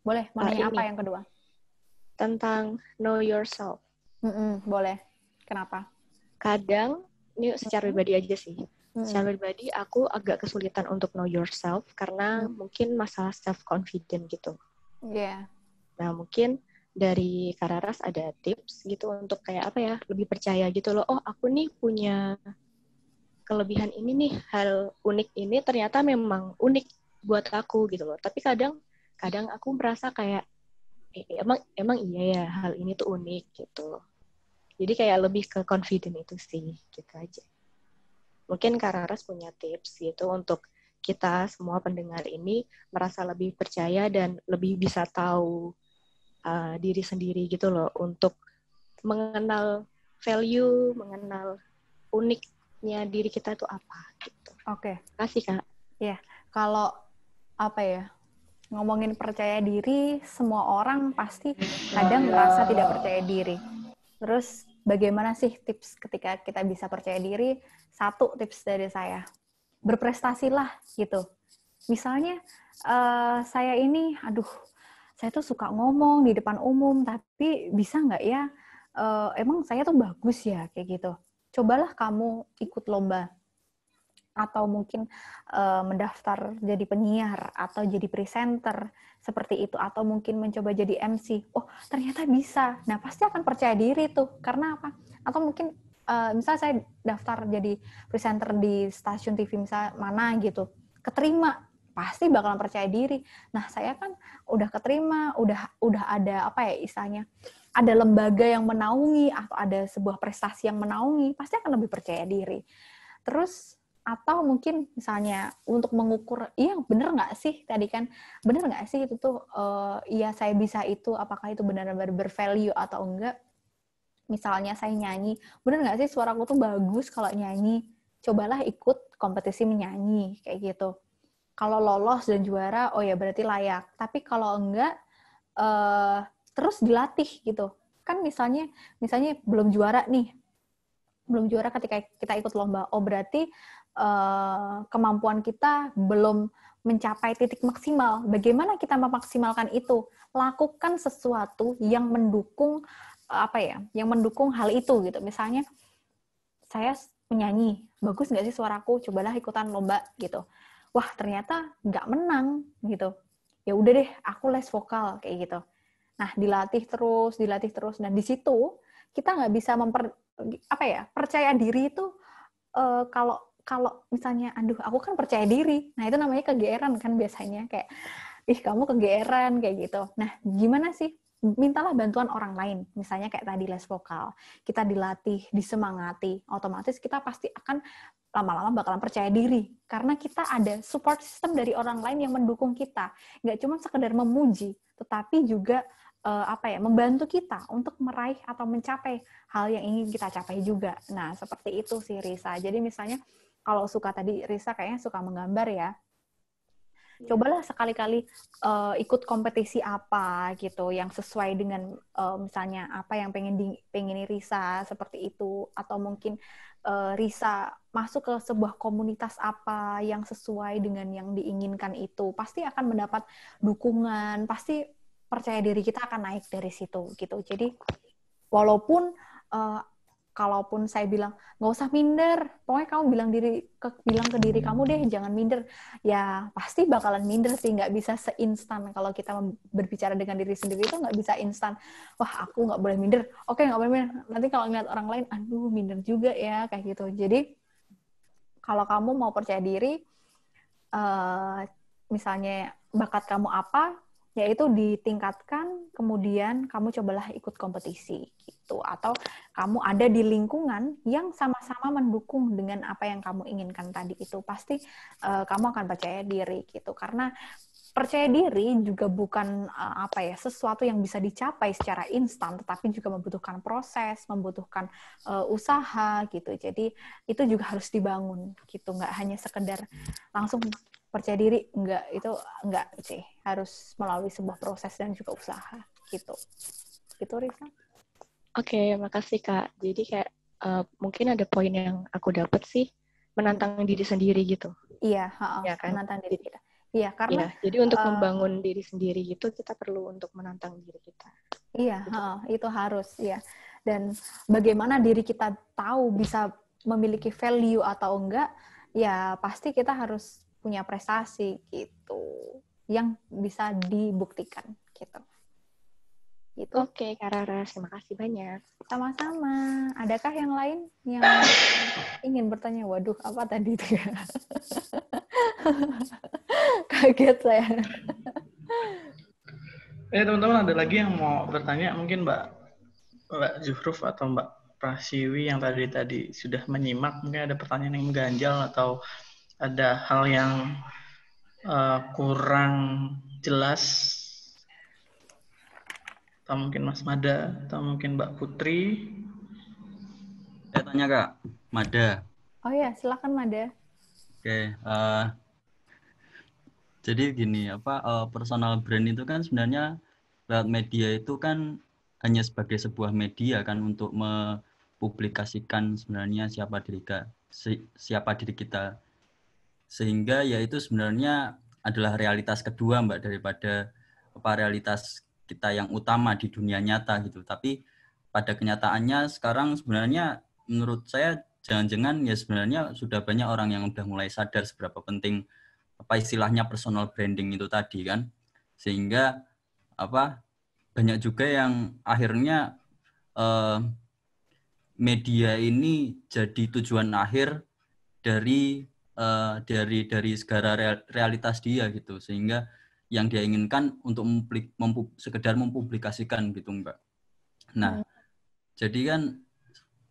Boleh, ah, mau nanya apa yang kedua? Tentang know yourself. Mm-mm, boleh. Kenapa? Kadang ini secara mm-hmm. pribadi aja sih. Mm-hmm. Secara pribadi aku agak kesulitan untuk know yourself karena mm-hmm. mungkin masalah self confident gitu. Iya. Yeah. Nah, mungkin dari Kararas ada tips gitu untuk kayak apa ya lebih percaya gitu loh oh aku nih punya kelebihan ini nih hal unik ini ternyata memang unik buat aku gitu loh tapi kadang kadang aku merasa kayak eh, emang emang iya ya hal ini tuh unik gitu jadi kayak lebih ke confident itu sih gitu aja mungkin Kararas punya tips gitu untuk kita semua pendengar ini merasa lebih percaya dan lebih bisa tahu Eh, diri sendiri gitu loh untuk mengenal value, mengenal uniknya diri kita itu apa gitu. Oke. Okay. Kasih Kak. Iya, kalau apa ya? Ngomongin percaya diri, semua orang pasti kadang merasa tidak percaya diri. Terus bagaimana sih tips ketika kita bisa percaya diri? Satu tips dari saya, berprestasilah gitu. Misalnya uh, saya ini, aduh saya tuh suka ngomong di depan umum tapi bisa nggak ya uh, emang saya tuh bagus ya kayak gitu cobalah kamu ikut lomba atau mungkin uh, mendaftar jadi penyiar atau jadi presenter seperti itu atau mungkin mencoba jadi MC oh ternyata bisa nah pasti akan percaya diri tuh karena apa atau mungkin uh, eh, misalnya saya daftar jadi presenter di stasiun TV misalnya mana gitu keterima pasti bakalan percaya diri. Nah, saya kan udah keterima, udah udah ada apa ya isanya, Ada lembaga yang menaungi atau ada sebuah prestasi yang menaungi, pasti akan lebih percaya diri. Terus atau mungkin misalnya untuk mengukur iya bener nggak sih tadi kan bener nggak sih itu tuh uh, iya saya bisa itu apakah itu benar-benar bervalue atau enggak misalnya saya nyanyi bener nggak sih suaraku tuh bagus kalau nyanyi cobalah ikut kompetisi menyanyi kayak gitu kalau lolos dan juara oh ya berarti layak tapi kalau enggak uh, terus dilatih gitu kan misalnya misalnya belum juara nih belum juara ketika kita ikut lomba oh berarti uh, kemampuan kita belum mencapai titik maksimal. Bagaimana kita memaksimalkan itu? Lakukan sesuatu yang mendukung apa ya? Yang mendukung hal itu gitu. Misalnya saya menyanyi, bagus nggak sih suaraku? Cobalah ikutan lomba gitu wah ternyata nggak menang gitu ya udah deh aku les vokal kayak gitu nah dilatih terus dilatih terus dan nah, di situ kita nggak bisa memper apa ya percaya diri itu uh, kalau kalau misalnya aduh aku kan percaya diri nah itu namanya kegeeran kan biasanya kayak ih kamu kegeeran kayak gitu nah gimana sih mintalah bantuan orang lain. Misalnya kayak tadi les vokal, kita dilatih, disemangati, otomatis kita pasti akan lama-lama bakalan percaya diri karena kita ada support system dari orang lain yang mendukung kita nggak cuma sekedar memuji tetapi juga uh, apa ya membantu kita untuk meraih atau mencapai hal yang ingin kita capai juga nah seperti itu sih Risa jadi misalnya kalau suka tadi Risa kayaknya suka menggambar ya iya. cobalah sekali-kali uh, ikut kompetisi apa gitu yang sesuai dengan uh, misalnya apa yang pengen di, pengen Risa seperti itu atau mungkin uh, Risa masuk ke sebuah komunitas apa yang sesuai dengan yang diinginkan itu, pasti akan mendapat dukungan, pasti percaya diri kita akan naik dari situ gitu. Jadi walaupun uh, kalaupun saya bilang nggak usah minder, pokoknya kamu bilang diri ke, bilang ke diri kamu deh jangan minder, ya pasti bakalan minder sih nggak bisa seinstan kalau kita berbicara dengan diri sendiri itu nggak bisa instan. Wah aku nggak boleh minder, oke nggak boleh minder. Nanti kalau ngeliat orang lain, aduh minder juga ya kayak gitu. Jadi kalau kamu mau percaya diri, uh, misalnya bakat kamu apa, yaitu ditingkatkan kemudian kamu cobalah ikut kompetisi gitu atau kamu ada di lingkungan yang sama-sama mendukung dengan apa yang kamu inginkan tadi itu pasti uh, kamu akan percaya diri gitu karena percaya diri juga bukan uh, apa ya sesuatu yang bisa dicapai secara instan tetapi juga membutuhkan proses membutuhkan uh, usaha gitu jadi itu juga harus dibangun gitu nggak hanya sekedar langsung percaya diri enggak itu enggak sih harus melalui sebuah proses dan juga usaha gitu gitu Risa oke okay, makasih kak jadi kayak uh, mungkin ada poin yang aku dapat sih menantang diri sendiri gitu iya ya kan menantang diri kita iya karena ya, jadi untuk uh, membangun diri sendiri gitu kita perlu untuk menantang diri kita iya gitu. itu harus ya dan bagaimana diri kita tahu bisa memiliki value atau enggak ya pasti kita harus punya prestasi gitu yang bisa dibuktikan gitu. Gitu. Oke, okay, Karara, terima kasih banyak. Sama-sama. Adakah yang lain yang ingin bertanya? Waduh, apa tadi itu ya? Kaget saya. Eh, teman-teman, ada lagi yang mau bertanya? Mungkin Mbak, Mbak Zuhruf atau Mbak Prasiwi yang tadi tadi sudah menyimak, mungkin ada pertanyaan yang mengganjal atau ada hal yang uh, kurang jelas atau mungkin Mas Mada atau mungkin Mbak Putri saya tanya Kak Mada oh ya silakan Mada oke okay, uh, eh, jadi gini apa uh, personal brand itu kan sebenarnya lewat media itu kan hanya sebagai sebuah media kan untuk mempublikasikan sebenarnya siapa diri kita, siapa diri kita sehingga yaitu sebenarnya adalah realitas kedua mbak daripada apa realitas kita yang utama di dunia nyata gitu tapi pada kenyataannya sekarang sebenarnya menurut saya jangan-jangan ya sebenarnya sudah banyak orang yang udah mulai sadar seberapa penting apa istilahnya personal branding itu tadi kan sehingga apa banyak juga yang akhirnya eh, media ini jadi tujuan akhir dari Eh, dari dari segala realitas dia gitu sehingga yang dia inginkan untuk mempublik, mempub, sekedar mempublikasikan gitu mbak. Nah, hmm. jadi kan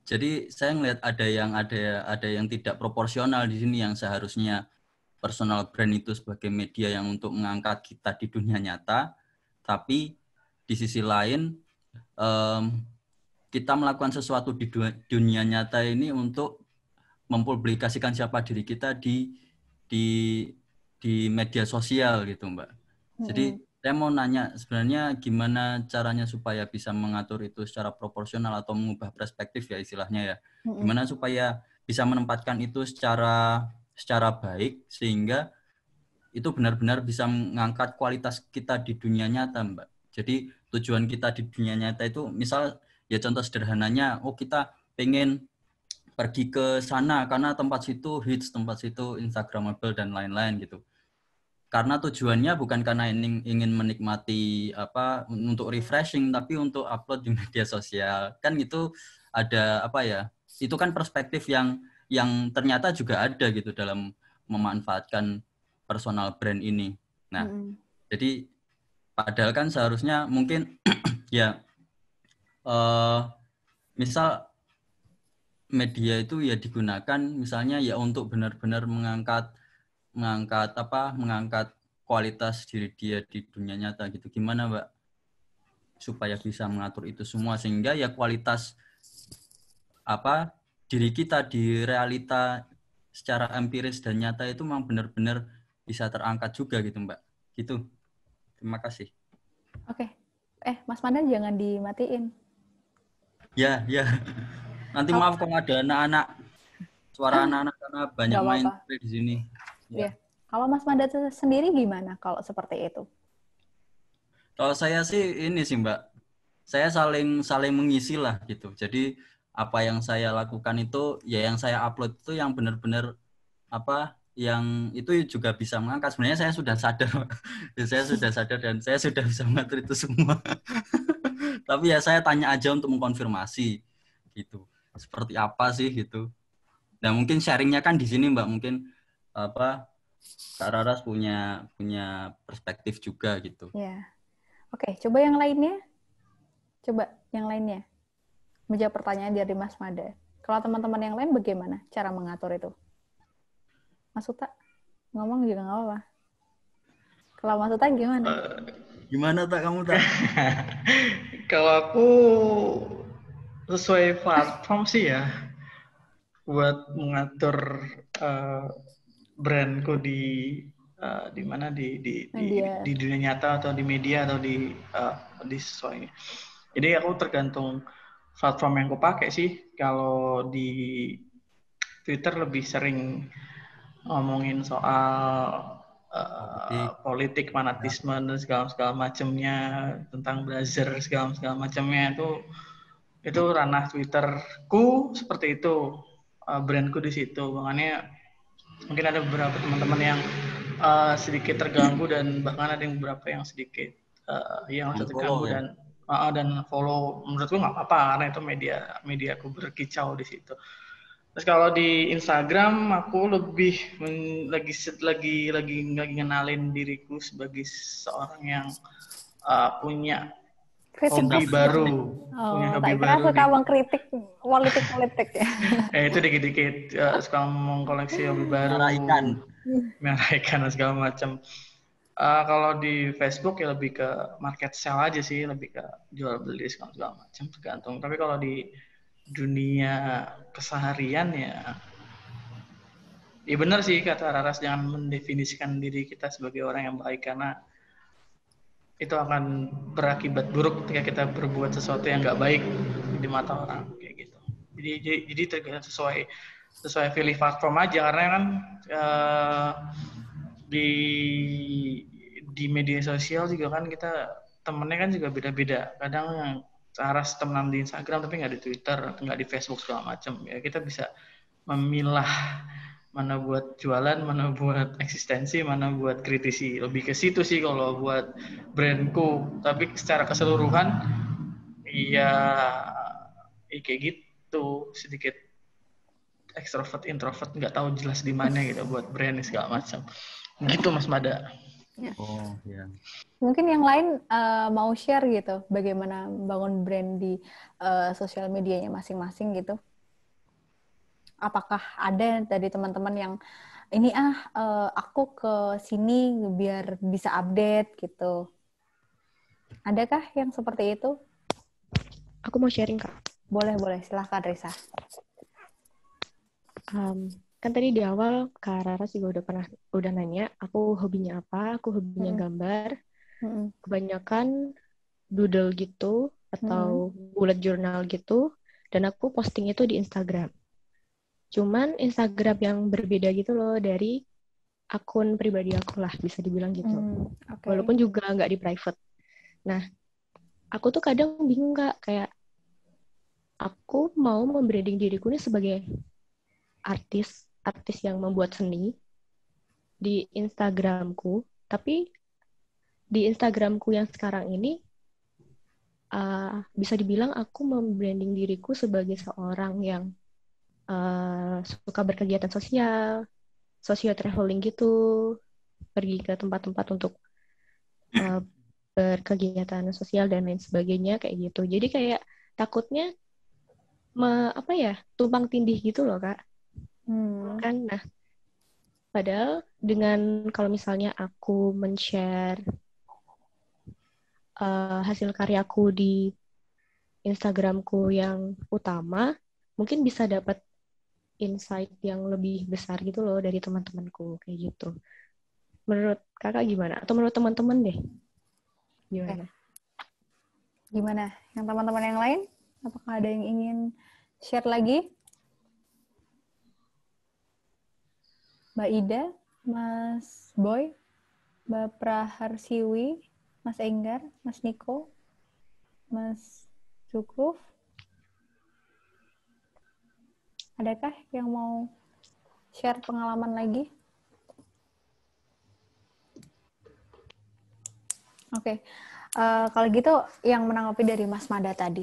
jadi saya melihat ada yang ada ada yang tidak proporsional di sini yang seharusnya personal brand itu sebagai media yang untuk mengangkat kita di dunia nyata, tapi di sisi lain um, kita melakukan sesuatu di dunia nyata ini untuk mempublikasikan siapa diri kita di di di media sosial gitu mbak. Mm-hmm. Jadi saya mau nanya sebenarnya gimana caranya supaya bisa mengatur itu secara proporsional atau mengubah perspektif ya istilahnya ya. Gimana supaya bisa menempatkan itu secara secara baik sehingga itu benar-benar bisa mengangkat kualitas kita di dunia nyata mbak. Jadi tujuan kita di dunia nyata itu misal ya contoh sederhananya oh kita pengen pergi ke sana karena tempat situ hits, tempat situ instagramable dan lain-lain gitu. Karena tujuannya bukan karena ingin, menikmati apa untuk refreshing tapi untuk upload di media sosial. Kan itu ada apa ya? Itu kan perspektif yang yang ternyata juga ada gitu dalam memanfaatkan personal brand ini. Nah, mm -hmm. jadi padahal kan seharusnya mungkin ya uh, misal media itu ya digunakan misalnya ya untuk benar-benar mengangkat mengangkat apa mengangkat kualitas diri dia di dunia nyata gitu gimana mbak supaya bisa mengatur itu semua sehingga ya kualitas apa diri kita di realita secara empiris dan nyata itu memang benar-benar bisa terangkat juga gitu mbak gitu terima kasih oke eh mas Mandan jangan dimatiin ya ya Nanti oh. maaf kalau ada anak-anak suara ah, anak-anak karena banyak Gak main di sini. Ya. ya. Kalau Mas Mandat sendiri gimana kalau seperti itu? Kalau saya sih ini sih Mbak, saya saling saling mengisi lah gitu. Jadi apa yang saya lakukan itu ya yang saya upload itu yang benar-benar apa yang itu juga bisa mengangkat. Sebenarnya saya sudah sadar, ya, saya sudah sadar dan saya sudah bisa mengatur itu semua. Tapi ya saya tanya aja untuk mengkonfirmasi gitu seperti apa sih gitu. Dan nah, mungkin sharingnya kan di sini Mbak mungkin apa Kak Raras punya punya perspektif juga gitu. Ya, Oke, coba yang lainnya. Coba yang lainnya. Menjawab pertanyaan dari Mas Mada. Kalau teman-teman yang lain bagaimana cara mengatur itu? Mas Uta, ngomong juga nggak apa-apa. Kalau Mas Uta gimana? Uh, gimana tak kamu tak? Kalau aku sesuai platform sih ya buat mengatur uh, brandku di uh, di mana di di, di di dunia nyata atau di media atau di uh, di sesuai ini. Jadi aku tergantung platform yang aku pakai sih. Kalau di Twitter lebih sering ngomongin soal Uh, politik fanatisme dan segala segala macamnya tentang blazer segala segala macamnya itu itu ranah Twitterku seperti itu uh, brandku di situ makanya mungkin ada beberapa teman-teman yang uh, sedikit terganggu dan bahkan ada yang beberapa yang sedikit uh, yang terganggu ya. dan uh, dan follow menurutku nggak apa-apa karena itu media media aku berkicau di situ terus kalau di Instagram aku lebih men, lagi lagi lagi lagi ngenalin diriku sebagai seorang yang uh, punya Kritik hobi baru. Oh, punya hobi tak baru. suka kritik, politik-politik ya. eh itu dikit-dikit uh, suka mengkoleksi hobi hmm. baru. Meraikan. Meraikan segala macam. Uh, kalau di Facebook ya lebih ke market sell aja sih, lebih ke jual beli segala, segala macam tergantung. Tapi kalau di dunia keseharian ya Iya benar sih kata Raras jangan mendefinisikan diri kita sebagai orang yang baik karena itu akan berakibat buruk ketika kita berbuat sesuatu yang nggak baik di mata orang kayak gitu jadi jadi, tergantung sesuai sesuai pilih platform aja karena kan uh, di di media sosial juga kan kita temennya kan juga beda-beda kadang yang aras temenan di Instagram tapi nggak di Twitter nggak di Facebook segala macam ya kita bisa memilah mana buat jualan, mana buat eksistensi, mana buat kritisi. Lebih ke situ sih kalau buat brandku. Tapi secara keseluruhan, iya ya kayak gitu sedikit ekstrovert introvert nggak tahu jelas di mana gitu buat brand segala macam gitu mas Mada ya. oh ya mungkin yang lain uh, mau share gitu bagaimana bangun brand di uh, sosial medianya masing-masing gitu apakah ada tadi teman-teman yang ini ah eh, aku ke sini biar bisa update gitu. Adakah yang seperti itu? Aku mau sharing kak. Boleh boleh silahkan Risa. Um, kan tadi di awal Kak Rara juga udah pernah udah nanya aku hobinya apa aku hobinya hmm. gambar hmm. kebanyakan doodle gitu atau hmm. bullet journal gitu dan aku posting itu di Instagram Cuman Instagram yang berbeda gitu loh dari akun pribadi aku lah bisa dibilang gitu. Hmm, okay. Walaupun juga nggak di private. Nah, aku tuh kadang bingung nggak kayak aku mau membranding diriku ini sebagai artis, artis yang membuat seni di Instagramku, tapi di Instagramku yang sekarang ini uh, bisa dibilang aku membranding diriku sebagai seorang yang uh, suka berkegiatan sosial, sosial traveling gitu, pergi ke tempat-tempat untuk uh, berkegiatan sosial dan lain sebagainya kayak gitu. Jadi kayak takutnya me, apa ya tumpang tindih gitu loh kak. Hmm. Kan nah padahal dengan kalau misalnya aku men-share uh, hasil karyaku di Instagramku yang utama, mungkin bisa dapat insight yang lebih besar gitu loh dari teman-temanku kayak gitu. Menurut kakak gimana? Atau menurut teman-teman deh? Gimana? Okay. Eh, gimana? Yang teman-teman yang lain? Apakah ada yang ingin share lagi? Mbak Ida, Mas Boy, Mbak Praharsiwi, Mas Enggar, Mas Niko, Mas Cukuf, Adakah yang mau share pengalaman lagi? Oke, okay. uh, eh, kalau gitu yang menanggapi dari Mas Mada tadi,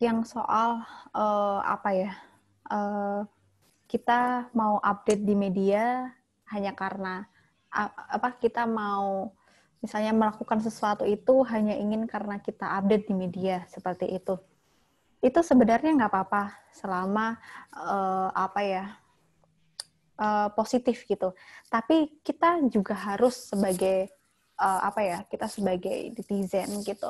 yang soal uh, apa ya, uh, kita mau update di media hanya karena uh, apa kita mau misalnya melakukan sesuatu itu hanya ingin karena kita update di media seperti itu itu sebenarnya nggak apa-apa selama uh, apa ya uh, positif gitu. Tapi kita juga harus sebagai uh, apa ya kita sebagai netizen gitu,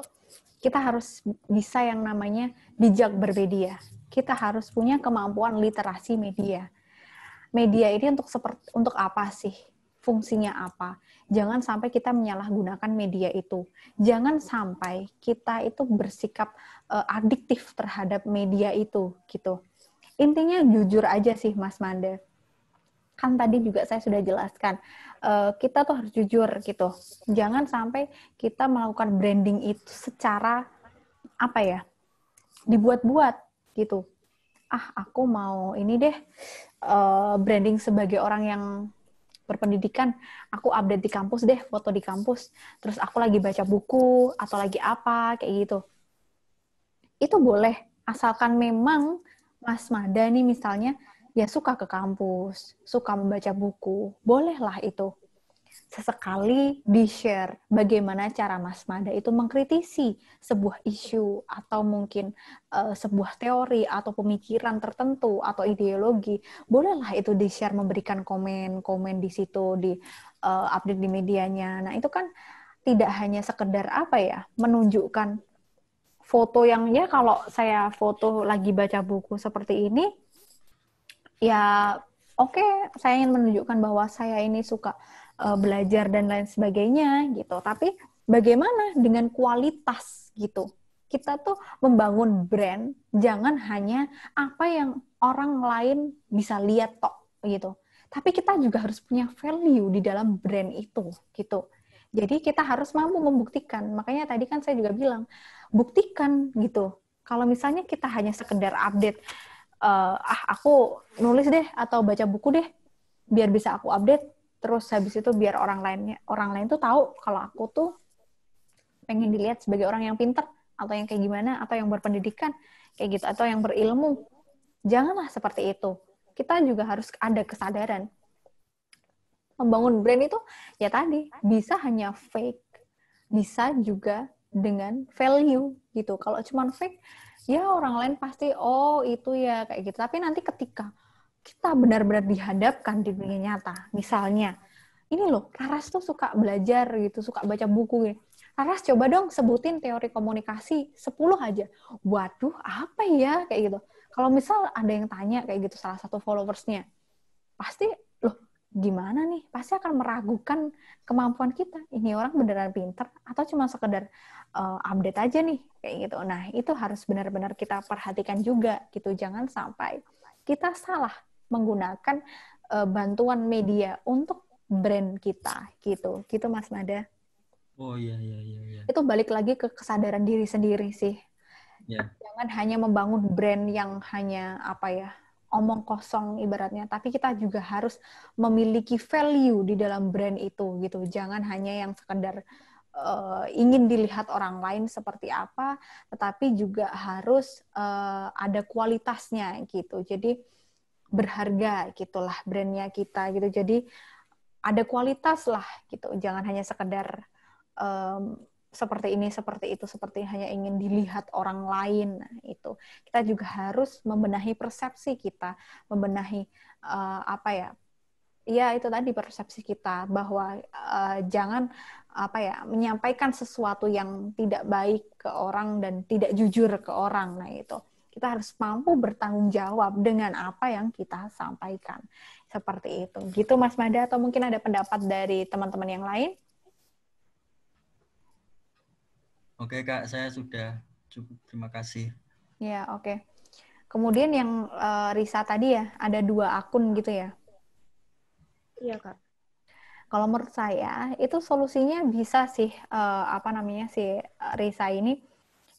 kita harus bisa yang namanya bijak bermedia. Kita harus punya kemampuan literasi media. Media ini untuk seperti untuk apa sih? fungsinya apa. Jangan sampai kita menyalahgunakan media itu. Jangan sampai kita itu bersikap uh, adiktif terhadap media itu gitu. Intinya jujur aja sih Mas Manda. Kan tadi juga saya sudah jelaskan, uh, kita tuh harus jujur gitu. Jangan sampai kita melakukan branding itu secara apa ya? dibuat-buat gitu. Ah, aku mau ini deh uh, branding sebagai orang yang berpendidikan, aku update di kampus deh, foto di kampus. Terus aku lagi baca buku atau lagi apa kayak gitu. Itu boleh asalkan memang Mas Mada nih misalnya dia suka ke kampus, suka membaca buku, bolehlah itu sesekali di-share bagaimana cara Mas Mada itu mengkritisi sebuah isu atau mungkin uh, sebuah teori atau pemikiran tertentu atau ideologi. Bolehlah itu di-share memberikan komen-komen di situ di uh, update di medianya. Nah, itu kan tidak hanya sekedar apa ya, menunjukkan foto yang ya kalau saya foto lagi baca buku seperti ini ya oke okay, saya ingin menunjukkan bahwa saya ini suka uh, belajar dan lain sebagainya gitu. Tapi bagaimana dengan kualitas gitu? Kita tuh membangun brand jangan hanya apa yang orang lain bisa lihat tok gitu. Tapi kita juga harus punya value di dalam brand itu gitu. Jadi kita harus mampu membuktikan. Makanya tadi kan saya juga bilang, buktikan gitu. Kalau misalnya kita hanya sekedar update, uh, ah aku nulis deh atau baca buku deh, biar bisa aku update terus habis itu biar orang lainnya orang lain tuh tahu kalau aku tuh pengen dilihat sebagai orang yang pinter atau yang kayak gimana atau yang berpendidikan kayak gitu atau yang berilmu janganlah seperti itu kita juga harus ada kesadaran membangun brand itu ya tadi bisa hanya fake bisa juga dengan value gitu kalau cuma fake ya orang lain pasti oh itu ya kayak gitu tapi nanti ketika kita benar-benar dihadapkan di dunia nyata. Misalnya, ini loh, Laras tuh suka belajar gitu, suka baca buku gitu. Laras coba dong sebutin teori komunikasi 10 aja. Waduh, apa ya? Kayak gitu. Kalau misal ada yang tanya kayak gitu salah satu followersnya, pasti loh gimana nih? Pasti akan meragukan kemampuan kita. Ini orang beneran pinter atau cuma sekedar uh, update aja nih kayak gitu. Nah, itu harus benar-benar kita perhatikan juga gitu. Jangan sampai kita salah menggunakan uh, bantuan media untuk brand kita gitu gitu Mas Nada oh iya, iya iya iya, itu balik lagi ke kesadaran diri sendiri sih yeah. jangan hanya membangun brand yang hanya apa ya omong kosong ibaratnya tapi kita juga harus memiliki value di dalam brand itu gitu jangan hanya yang sekedar uh, ingin dilihat orang lain seperti apa tetapi juga harus uh, ada kualitasnya gitu jadi uh, berharga gitulah brandnya kita gitu jadi ada kualitas lah gitu jangan hanya sekedar um, seperti ini seperti itu seperti hanya ingin dilihat orang lain nah, itu kita juga harus membenahi persepsi kita membenahi uh, apa ya ya itu tadi persepsi kita bahwa uh, jangan apa ya menyampaikan sesuatu yang tidak baik ke orang dan tidak jujur ke orang nah itu kita harus mampu bertanggung jawab dengan apa yang kita sampaikan. Seperti itu. Gitu Mas Mada atau mungkin ada pendapat dari teman-teman yang lain? Oke Kak, saya sudah cukup. Terima kasih. Ya, oke. Kemudian yang uh, Risa tadi ya, ada dua akun gitu ya? Iya Kak kalau menurut saya itu solusinya bisa sih uh, apa namanya sih, eh, Risa ini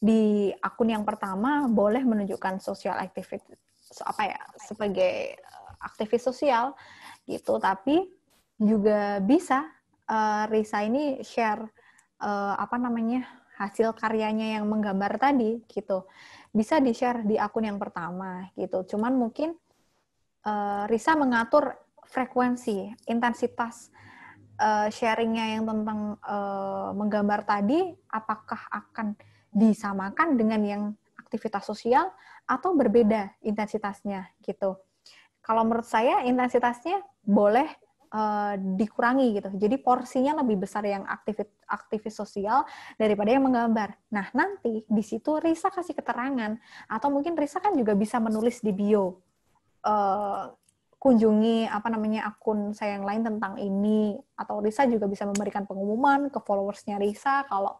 di akun yang pertama boleh menunjukkan sosial activity apa ya sebagai eh, aktivis sosial gitu tapi juga bisa uh, Risa ini share uh, apa namanya hasil karyanya yang menggambar tadi gitu bisa di share di akun yang pertama gitu cuman mungkin uh, Risa mengatur frekuensi intensitas uh, sharingnya yang tentang uh, menggambar tadi apakah akan disamakan dengan yang aktivitas sosial atau berbeda intensitasnya gitu. Kalau menurut saya intensitasnya boleh uh, dikurangi gitu. Jadi porsinya lebih besar yang aktivit aktivis sosial daripada yang menggambar. Nah, nanti di situ Risa kasih keterangan atau mungkin Risa kan juga bisa menulis di bio uh, kunjungi apa namanya akun saya yang lain tentang ini atau Risa juga bisa memberikan pengumuman ke followersnya Risa kalau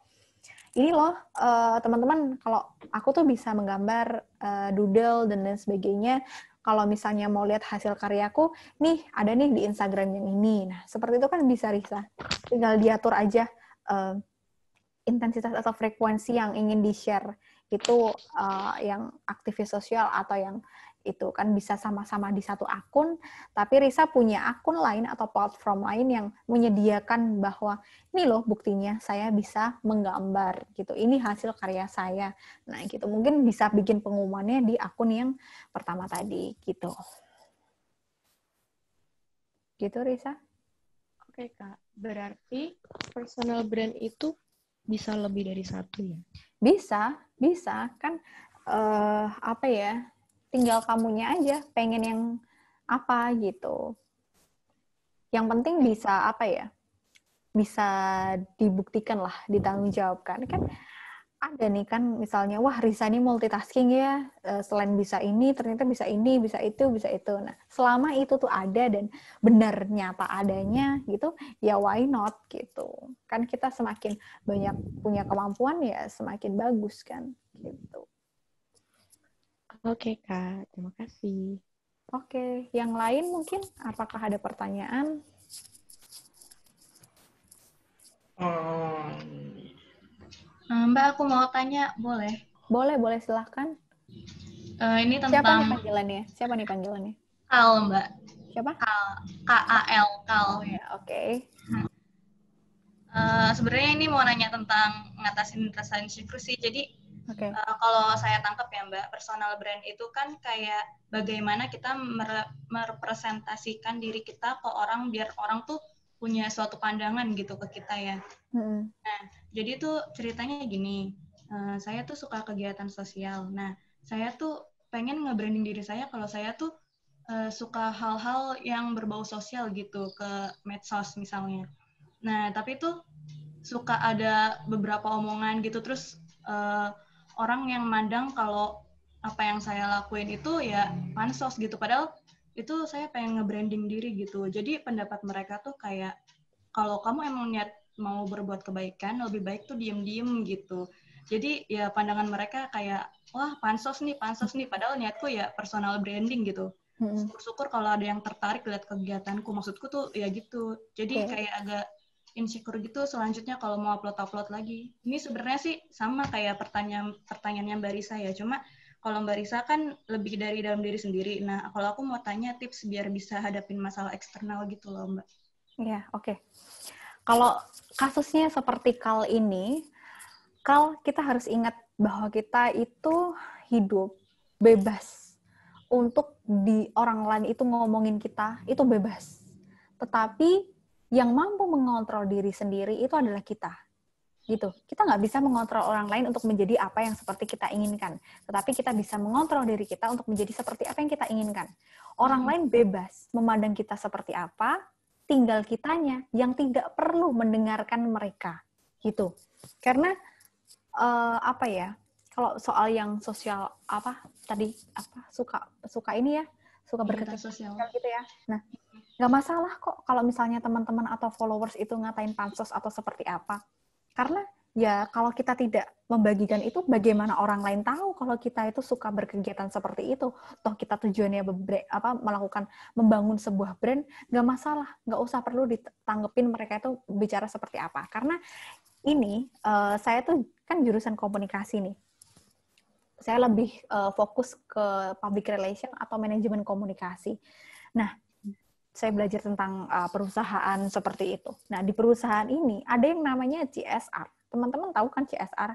ini loh uh, teman-teman kalau aku tuh bisa menggambar uh, doodle dan lain sebagainya kalau misalnya mau lihat hasil karyaku nih ada nih di Instagram yang ini nah seperti itu kan bisa Risa tinggal diatur aja uh, intensitas atau frekuensi yang ingin di share itu uh, yang aktivis sosial atau yang itu kan bisa sama-sama di satu akun tapi Risa punya akun lain atau platform lain yang menyediakan bahwa ini loh buktinya saya bisa menggambar gitu ini hasil karya saya nah gitu mungkin bisa bikin pengumumannya di akun yang pertama tadi gitu gitu Risa oke kak berarti personal brand itu bisa lebih dari satu ya bisa bisa kan uh, apa ya tinggal kamunya aja pengen yang apa gitu yang penting bisa apa ya bisa dibuktikan lah ditanggung jawabkan kan ada nih kan misalnya wah Risa ini multitasking ya eh, selain bisa ini ternyata bisa ini bisa itu bisa itu nah selama itu tuh ada dan benar nyata adanya gitu ya why not gitu kan kita semakin banyak punya kemampuan ya semakin bagus kan gitu Oke, okay, Kak. Terima kasih. Oke, okay. yang lain mungkin apakah ada pertanyaan? Hmm. Eh, Mbak, aku mau tanya, boleh? Boleh, boleh, silahkan. Uh, ini tentang... Siapa nih panggilannya? Siapa nih panggilannya? Kal, Mbak. Siapa? Kal, K-A-L, Kal. Oh, ya, oke. Okay. Hmm. Uh, eh, sebenarnya ini mau nanya tentang ngatasin rasa insecure sih. Jadi, Okay. Uh, eh, kalau saya tangkap ya Mbak, personal brand itu kan kayak bagaimana kita mere merepresentasikan diri kita ke orang biar orang tuh punya suatu pandangan gitu ke kita ya. Mm. Nah, jadi itu ceritanya gini, uh, saya tuh suka kegiatan sosial. Nah, saya tuh pengen nge-branding diri saya kalau saya tuh uh, suka hal-hal yang berbau sosial gitu ke medsos misalnya. Nah, tapi tuh suka ada beberapa omongan gitu terus uh, orang yang mandang kalau apa yang saya lakuin itu ya pansos gitu padahal itu saya pengen nge-branding diri gitu jadi pendapat mereka tuh kayak kalau kamu emang niat mau berbuat kebaikan lebih baik tuh diem-diem gitu jadi ya pandangan mereka kayak wah pansos nih pansos nih padahal niatku ya personal branding gitu syukur-syukur kalau ada yang tertarik lihat kegiatanku maksudku tuh ya gitu jadi okay. kayak agak insecure gitu selanjutnya kalau mau upload-upload lagi. Ini sebenarnya sih sama kayak pertanyaan pertanyaannya Mbak Risa ya, cuma kalau Mbak Risa kan lebih dari dalam diri sendiri. Nah, kalau aku mau tanya tips biar bisa hadapin masalah eksternal gitu loh, Mbak. Iya, oke. Okay. Kalau kasusnya seperti Kal ini, Kal kita harus ingat bahwa kita itu hidup bebas untuk di orang lain itu ngomongin kita itu bebas. Tetapi yang mampu mengontrol diri sendiri itu adalah kita gitu kita nggak bisa mengontrol orang lain untuk menjadi apa yang seperti kita inginkan tetapi kita bisa mengontrol diri kita untuk menjadi seperti apa yang kita inginkan orang hmm. lain bebas memandang kita seperti apa tinggal kitanya yang tidak perlu mendengarkan mereka gitu karena uh, apa ya kalau soal yang sosial apa tadi apa suka suka ini ya suka berkata sosial gitu ya nah nggak masalah kok kalau misalnya teman-teman atau followers itu ngatain pansos atau seperti apa. Karena ya kalau kita tidak membagikan itu bagaimana orang lain tahu kalau kita itu suka berkegiatan seperti itu toh kita tujuannya apa melakukan membangun sebuah brand nggak masalah nggak usah perlu ditanggepin mereka itu bicara seperti apa karena ini uh, saya tuh kan jurusan komunikasi nih saya lebih uh, fokus ke public relation atau manajemen komunikasi nah saya belajar tentang uh, perusahaan seperti itu. Nah, di perusahaan ini ada yang namanya CSR. Teman-teman tahu kan CSR?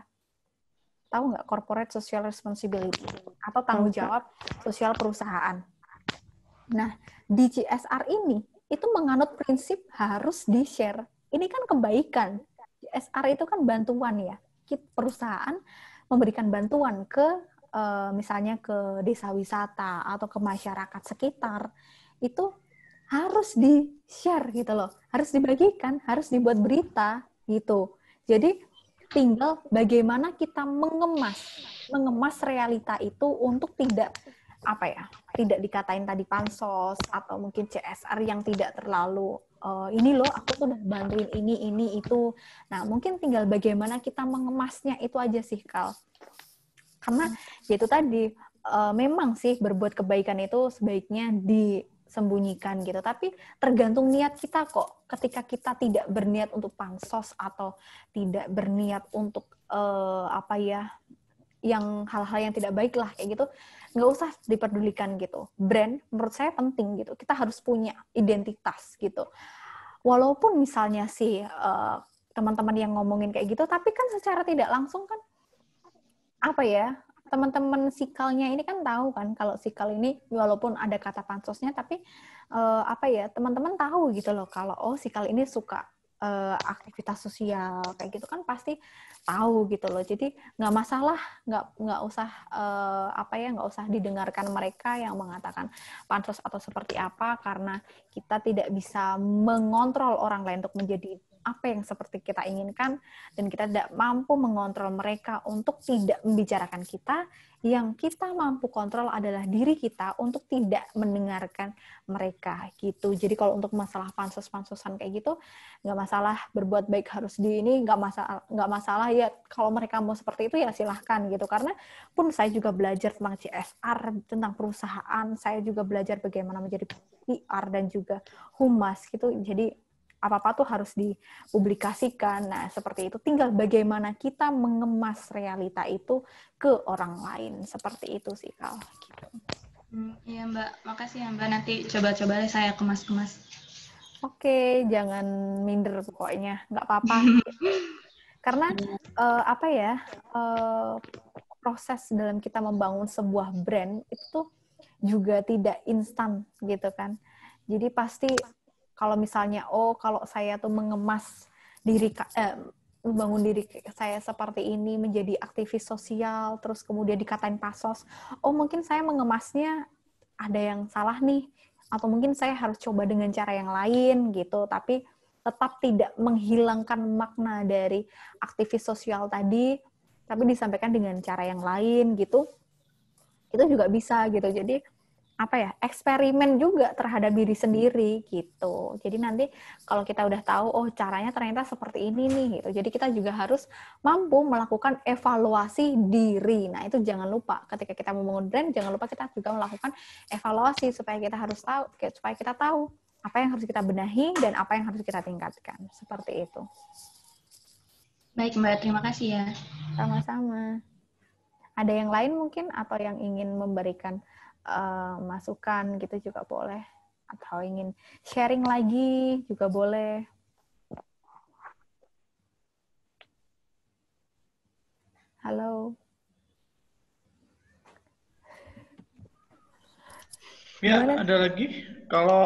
Tahu nggak corporate social responsibility atau tanggung jawab sosial perusahaan? Nah, di CSR ini itu menganut prinsip harus di-share. Ini kan kebaikan. CSR itu kan bantuan ya. Perusahaan memberikan bantuan ke eh, misalnya ke desa wisata atau ke masyarakat sekitar itu harus di-share gitu loh. Harus dibagikan, harus dibuat berita gitu. Jadi tinggal bagaimana kita mengemas mengemas realita itu untuk tidak apa ya tidak dikatain tadi pansos atau mungkin CSR yang tidak terlalu uh, ini loh aku tuh udah bantuin ini ini itu nah mungkin tinggal bagaimana kita mengemasnya itu aja sih kal karena ya itu tadi uh, memang sih berbuat kebaikan itu sebaiknya di sembunyikan gitu. Tapi tergantung niat kita kok. Ketika kita tidak berniat untuk pangsos atau tidak berniat untuk uh, apa ya yang hal-hal yang tidak baik lah kayak gitu, nggak usah diperdulikan gitu. Brand menurut saya penting gitu. Kita harus punya identitas gitu. Walaupun misalnya si eh, teman-teman yang ngomongin kayak gitu, tapi kan secara tidak langsung kan apa ya teman-teman sikalnya ini kan tahu kan kalau sikal ini walaupun ada kata pansosnya tapi uh, apa ya teman-teman tahu gitu loh kalau oh sikal ini suka uh, aktivitas sosial kayak gitu kan pasti tahu gitu loh jadi nggak masalah nggak nggak usah uh, apa ya nggak usah didengarkan mereka yang mengatakan pansos atau seperti apa karena kita tidak bisa mengontrol orang lain untuk menjadi apa yang seperti kita inginkan dan kita tidak mampu mengontrol mereka untuk tidak membicarakan kita, yang kita mampu kontrol adalah diri kita untuk tidak mendengarkan mereka gitu. Jadi kalau untuk masalah pansus-pansusan kayak gitu, nggak masalah berbuat baik harus di ini, nggak masalah nggak masalah ya kalau mereka mau seperti itu ya silahkan gitu. Karena pun saya juga belajar tentang CSR, tentang perusahaan, saya juga belajar bagaimana menjadi PR dan juga humas gitu. Jadi apa-apa tuh harus dipublikasikan. Nah, seperti itu tinggal bagaimana kita mengemas realita itu ke orang lain. Seperti itu sih, Kal. Gitu. Hmm, iya, Mbak. Makasih ya, Mbak. Nanti coba-coba saya kemas-kemas. Oke, jangan minder pokoknya. Nggak apa-apa. Karena, uh, apa ya, uh, proses dalam kita membangun sebuah brand itu juga tidak instan gitu kan. Jadi pasti kalau misalnya oh kalau saya tuh mengemas diri eh, membangun diri saya seperti ini menjadi aktivis sosial terus kemudian dikatain pasos oh mungkin saya mengemasnya ada yang salah nih atau mungkin saya harus coba dengan cara yang lain gitu tapi tetap tidak menghilangkan makna dari aktivis sosial tadi tapi disampaikan dengan cara yang lain gitu itu juga bisa gitu jadi apa ya eksperimen juga terhadap diri sendiri gitu. Jadi nanti kalau kita udah tahu oh caranya ternyata seperti ini nih gitu. Jadi kita juga harus mampu melakukan evaluasi diri. Nah, itu jangan lupa ketika kita membangun brand jangan lupa kita juga melakukan evaluasi supaya kita harus tahu supaya kita tahu apa yang harus kita benahi dan apa yang harus kita tingkatkan. Seperti itu. Baik, Mbak. Terima kasih ya. Sama-sama. Ada yang lain mungkin atau yang ingin memberikan Eh, masukan gitu juga boleh atau ingin sharing lagi juga boleh. Halo. Ya, Gimana? ada lagi. Kalau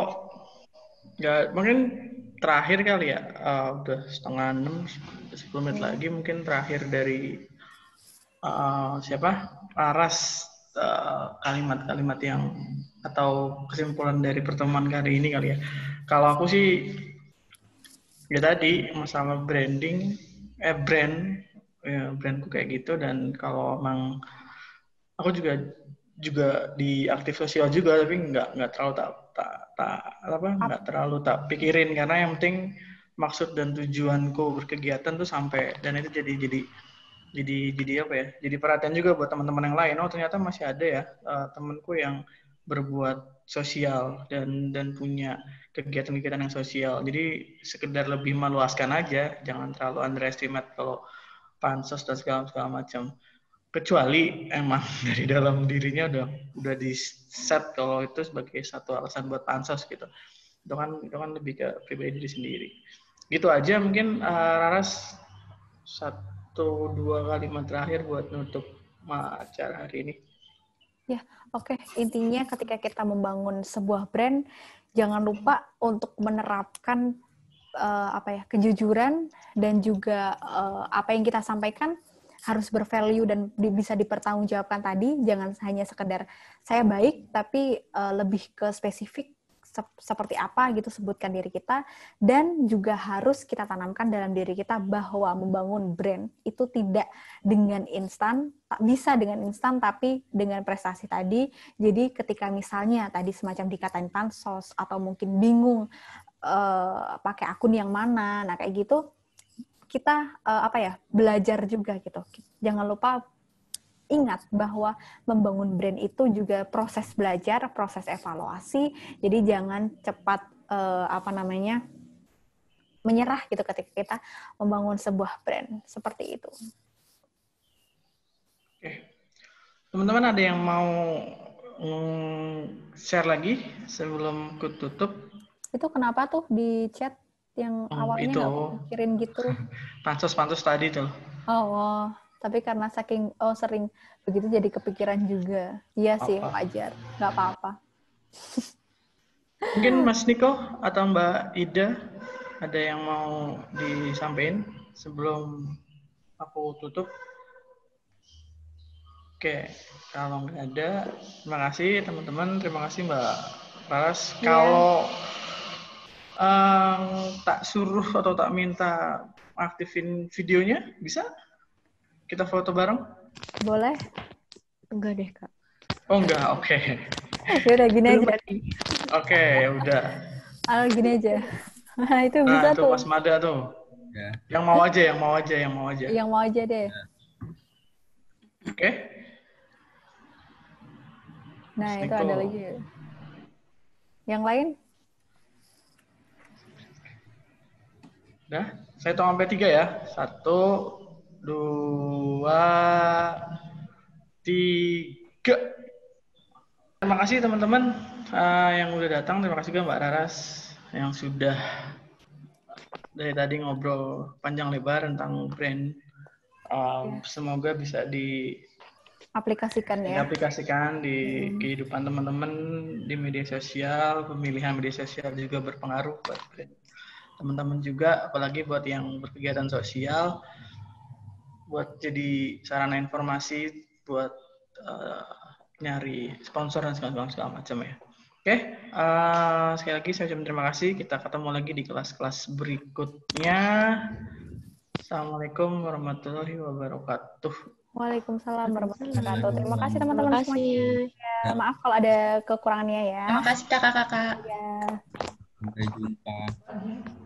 ya mungkin terakhir kali ya, uh, udah setengah enam, sepuluh menit hmm. lagi mungkin terakhir dari uh, siapa? Aras Eh, kalimat-kalimat uh, yang atau kesimpulan dari pertemuan kali ini kali ya. Kalau aku sih ya tadi masalah branding, eh brand, ya brandku kayak gitu dan kalau emang aku juga juga di aktif sosial juga tapi nggak nggak terlalu tak tak tak apa nggak terlalu tak pikirin karena yang penting maksud dan tujuanku berkegiatan tuh sampai dan itu jadi jadi jadi jadi apa ya jadi perhatian juga buat teman-teman yang lain oh ternyata masih ada ya uh, temanku yang berbuat sosial dan dan punya kegiatan-kegiatan yang sosial jadi sekedar lebih meluaskan aja jangan terlalu underestimate kalau pansos dan segala segala macam kecuali emang dari dalam dirinya udah udah di set kalau itu sebagai satu alasan buat pansos gitu itu kan itu kan lebih ke pribadi diri sendiri gitu aja mungkin uh, Raras satu satu dua kalimat terakhir buat nutup acara hari ini. Ya, oke. Okay. Intinya ketika kita membangun sebuah brand, jangan lupa untuk menerapkan uh, apa ya kejujuran dan juga uh, apa yang kita sampaikan harus bervalue dan di, bisa dipertanggungjawabkan tadi. Jangan hanya sekedar saya baik, tapi uh, lebih ke spesifik seperti apa gitu sebutkan diri kita dan juga harus kita tanamkan dalam diri kita bahwa membangun brand itu tidak dengan instan tak bisa dengan instan tapi dengan prestasi tadi jadi ketika misalnya tadi semacam dikatain pansos atau mungkin bingung uh, pakai akun yang mana nah kayak gitu kita uh, apa ya belajar juga gitu jangan lupa ingat bahwa membangun brand itu juga proses belajar, proses evaluasi. Jadi jangan cepat uh, apa namanya menyerah gitu ketika kita membangun sebuah brand seperti itu. Oke, teman-teman ada yang mau mm, share lagi sebelum ku tutup? Itu kenapa tuh di chat yang hmm, awalnya oh, itu. mikirin gitu? Pansus-pansus tadi tuh. Oh, oh tapi karena saking oh sering begitu jadi kepikiran juga iya apa? sih wajar nggak apa-apa mungkin Mas Niko atau Mbak Ida ada yang mau disampaikan sebelum aku tutup oke kalau nggak ada terima kasih teman-teman terima kasih Mbak Paras yeah. kalau um, tak suruh atau tak minta aktifin videonya bisa kita foto bareng? Boleh. Enggak deh, Kak. Oh, enggak. Oke. Okay. Eh, ya udah gini aja. Oke, okay, ya udah. Ah, gini aja. Nah, itu nah, bisa tuh. Mas Mada tuh. Yeah. Yang mau aja, yang mau aja, yang mau aja. Yang mau aja deh. Yeah. Oke. Okay. Nah, Mas itu ada lagi. Yang lain? dah saya tolong sampai tiga ya. Satu, dua, tiga. Terima kasih teman-teman uh, yang udah datang. Terima kasih juga Mbak Raras yang sudah dari tadi ngobrol panjang lebar tentang brand. Um, ya. Semoga bisa di aplikasikan ya. Aplikasikan di hmm. kehidupan teman-teman di media sosial, pemilihan media sosial juga berpengaruh buat teman-teman juga, apalagi buat yang berkegiatan sosial buat jadi sarana informasi buat uh, nyari sponsor dan segala, segala macam ya. Oke, okay. uh, eh, sekali lagi saya ucapkan terima kasih. Kita ketemu lagi di kelas-kelas berikutnya. Assalamualaikum warahmatullahi wabarakatuh. Waalaikumsalam warahmatullahi wabarakatuh. Terima kasih teman-teman semuanya. Ya, maaf kalau ada kekurangannya ya. Terima kasih kakak-kakak. Ya. Sampai jumpa.